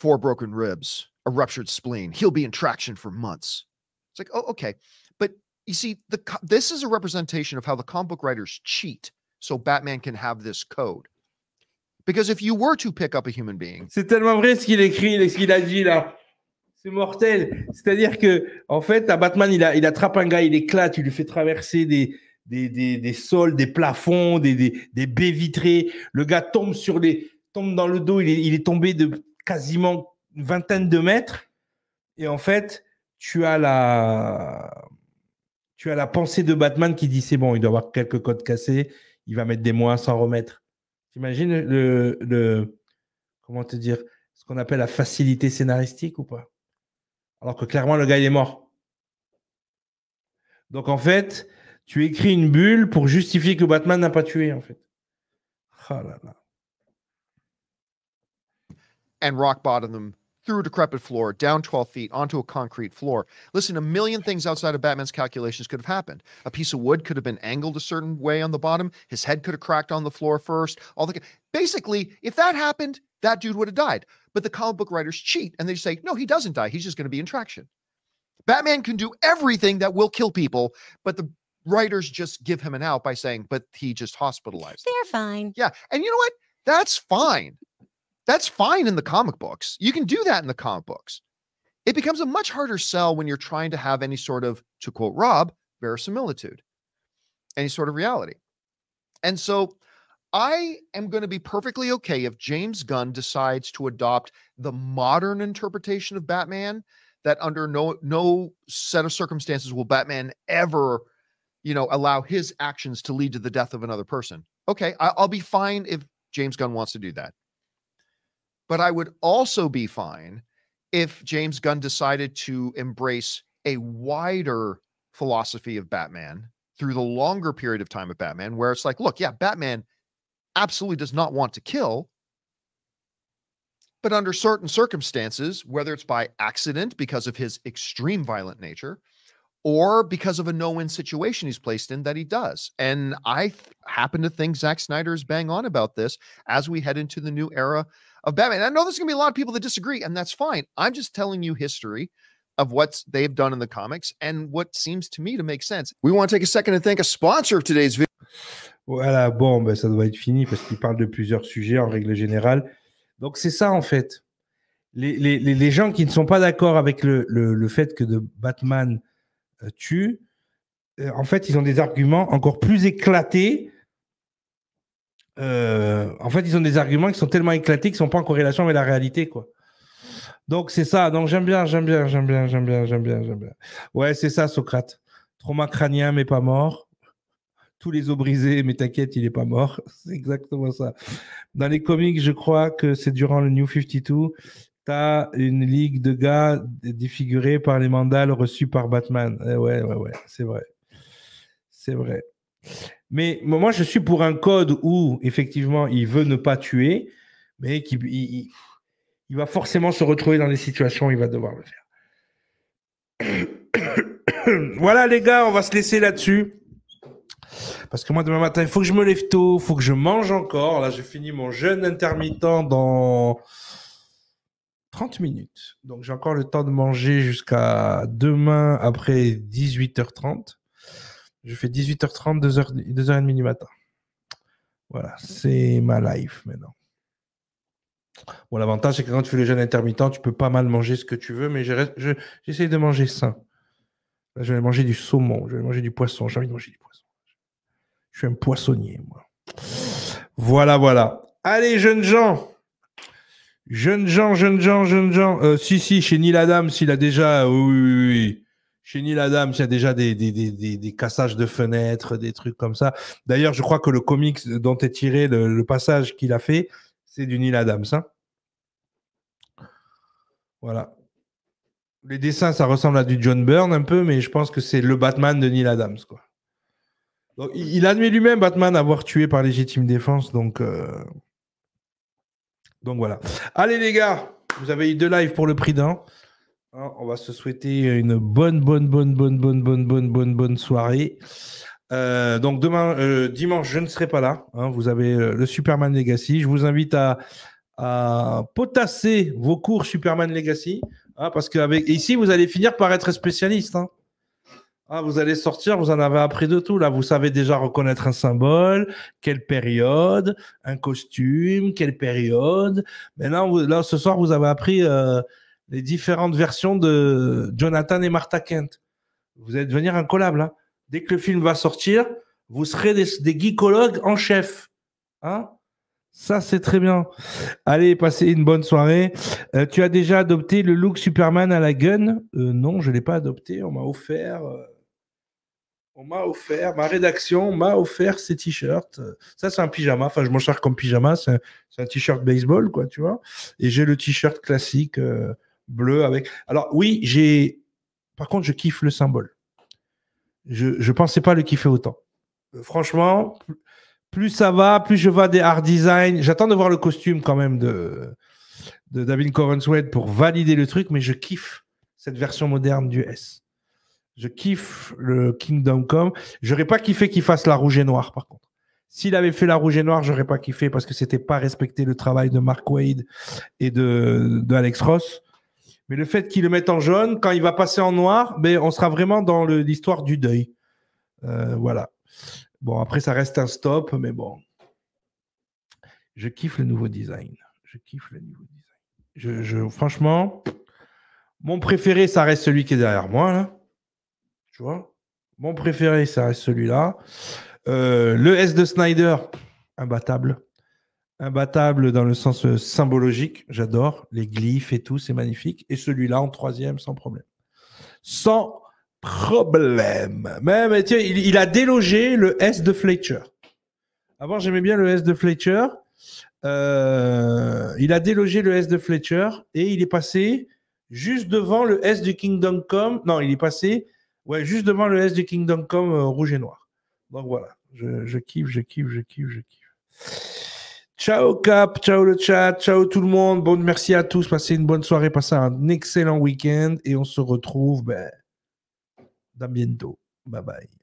four broken ribs, a ruptured spleen. He'll be in traction for months. It's like, oh, okay. But you see, the this is a representation of how the comic book writers cheat so Batman can have this code. Because if you were to pick up a human being. C'est tellement vrai ce qu'il écrit, ce qu'il a dit là. C'est mortel. C'est-à-dire que, en fait, à Batman, il, a, il attrape un gars, il éclate, il lui fait traverser des, des, des, des sols, des plafonds, des, des, baies vitrées. Le gars tombe sur les, tombe dans le dos, il est, il est tombé de quasiment une vingtaine de mètres. Et en fait, tu as la, tu as la pensée de Batman qui dit c'est bon, il doit avoir quelques codes cassés, il va mettre des mois sans remettre. T'imagines le, le, comment te dire, ce qu'on appelle la facilité scénaristique ou pas Alors que clairement, le gars, il est mort. Donc en fait, tu écris une bulle pour justifier que Batman n'a pas tué, en fait. Oh là là. and rock bottom them through a decrepit floor, down 12 feet, onto a concrete floor. Listen, a million things outside of Batman's calculations could have happened. A piece of wood could have been angled a certain way on the bottom. His head could have cracked on the floor first. All the basically, if that happened, that dude would have died. But the comic book writers cheat and they say, no, he doesn't die. He's just going to be in traction. Batman can do everything that will kill people, but the writers just give him an out by saying, but he just hospitalized. They're fine. Yeah. And you know what? That's fine. That's fine in the comic books. You can do that in the comic books. It becomes a much harder sell when you're trying to have any sort of, to quote Rob, verisimilitude, any sort of reality. And so I am going to be perfectly okay if James Gunn decides to adopt the modern interpretation of Batman that under no no set of circumstances will Batman ever, you know, allow his actions to lead to the death of another person. Okay, I, will be fine if James Gunn wants to do that. But I would also be fine if James Gunn decided to embrace a wider philosophy of Batman through the longer period of time of Batman, where it's like, look, yeah, Batman absolutely does not want to kill. But under certain circumstances, whether it's by accident because of his extreme violent nature or because of a no win situation he's placed in, that he does. And I th- happen to think Zack Snyder is bang on about this as we head into the new era of Batman. And I know there's going to be a lot of people that disagree, and that's fine. I'm just telling you history of what they've done in the comics and what seems to me to make sense. We want to take a second to thank a sponsor of today's video. Voilà, bon, ben, ça doit être fini parce qu'il parle de plusieurs sujets en règle générale. Donc c'est ça en fait. Les, les, les, gens qui ne sont pas d'accord avec le, le, le, fait que de Batman euh, tue, euh, en fait, ils ont des arguments encore plus éclatés euh, en fait, ils ont des arguments qui sont tellement éclatés qu'ils sont pas en corrélation avec la réalité, quoi. Donc c'est ça. Donc j'aime bien, j'aime bien, j'aime bien, j'aime bien, j'aime bien, j'aime bien. Ouais, c'est ça, Socrate. Trauma crânien, mais pas mort. Tous les os brisés, mais t'inquiète, il est pas mort. C'est exactement ça. Dans les comics, je crois que c'est durant le New 52, t'as une ligue de gars défigurés par les mandales reçus par Batman. Eh ouais, ouais, ouais, c'est vrai. C'est vrai. Mais moi, je suis pour un code où, effectivement, il veut ne pas tuer, mais qui il, va forcément se retrouver dans des situations où il va devoir le faire. voilà, les gars, on va se laisser là-dessus. Parce que moi, demain matin, il faut que je me lève tôt, il faut que je mange encore. Là, j'ai fini mon jeûne intermittent dans 30 minutes. Donc, j'ai encore le temps de manger jusqu'à demain après 18h30. Je fais 18h30, 2h, 2h30 du matin. Voilà, c'est ma life maintenant. Bon, l'avantage, c'est que quand tu fais le jeûne intermittent, tu peux pas mal manger ce que tu veux, mais j'essaie de manger sain. je vais manger du saumon, je vais manger du poisson, j'ai envie de manger du poisson. Je suis un poissonnier, moi. Voilà, voilà. Allez, jeunes gens Jeunes gens, jeunes gens, jeunes gens. Euh, si, si, chez Neil s'il a déjà. Euh, oui, oui, oui. Chez Neil Adams, il y a déjà des, des, cassages de fenêtres, des trucs comme ça. D'ailleurs, je crois que le comics dont est tiré le, passage qu'il a fait, c'est du Neil Adams. Hein. voilà. Les dessins, ça ressemble à du John Byrne un peu, mais je pense que c'est le Batman de Neil Adams. Quoi. il admet lui-même, Batman, avoir tué par légitime défense. Donc, euh, donc voilà. Allez les gars, vous avez eu deux lives pour le prix d'un. Hein, on va se souhaiter une bonne, bonne, bonne, bonne, bonne, bonne, bonne, bonne, bonne soirée. Euh, donc demain, euh, dimanche, je ne serai pas là. Hein. vous avez euh, le Superman Legacy. Je vous invite à, potasser vos cours Superman Legacy. Hein, parce qu'ici, ici, vous allez finir par être spécialiste. Ah, vous allez sortir, vous en avez appris de tout. Là, vous savez déjà reconnaître un symbole, quelle période, un costume, quelle période. Mais là ce soir, vous avez appris les différentes versions de Jonathan et Martha Kent. Vous allez devenir un collable. Hein. Dès que le film va sortir, vous serez des, geekologues en chef. Hein ça, c'est très bien. Allez, passez une bonne soirée. Euh, tu as déjà adopté le look Superman à la gun euh, Non, je ne l'ai pas adopté. On m'a offert. Euh, on m'a offert, ma rédaction m'a offert ces t-shirts. Ça, c'est un pyjama. Enfin, je m'en sers comme pyjama. C'est un, un t-shirt baseball, quoi, tu vois. Et j'ai le t-shirt classique bleu avec. Alors oui, j'ai. Par contre, je kiffe le symbole. Je ne pensais pas le kiffer autant. Euh, franchement, plus ça va, plus je vois des hard design. J'attends de voir le costume quand même de, de David Corenswade pour valider le truc, mais je kiffe cette version moderne du S. Je kiffe le Kingdom Come. J'aurais pas kiffé qu'il fasse la rouge et noire, par contre. S'il avait fait la rouge et noire, j'aurais pas kiffé parce que c'était pas respecter le travail de Mark Wade et de, de Alex Ross. Mais le fait qu'il le mettent en jaune, quand il va passer en noir, ben, on sera vraiment dans l'histoire du deuil. Euh, voilà. Bon, après, ça reste un stop, mais bon. Je kiffe le nouveau design. Je kiffe le nouveau design. Je, franchement, mon préféré, ça reste celui qui est derrière moi. Tu vois Mon préféré, ça reste celui-là. Euh, le S de Snyder, imbattable. Imbattable dans le sens euh, symbologique, j'adore. Les glyphes et tout, c'est magnifique. Et celui-là en troisième, sans problème. Sans problème. mais tiens, il, a délogé le S de Fletcher. Avant, j'aimais bien le S de Fletcher. Euh, il a délogé le S de Fletcher et il est passé juste devant le S du Kingdom Come. Non, il est passé ouais, juste devant le S du Kingdom Come euh, rouge et noir. Donc voilà, je kiffe, je kiffe, je kiffe, je kiffe. Ciao Cap, ciao le chat, ciao tout le monde. Bonne merci à tous. Passez une bonne soirée, passez un excellent week-end et on se retrouve ben, bientôt. Bye bye.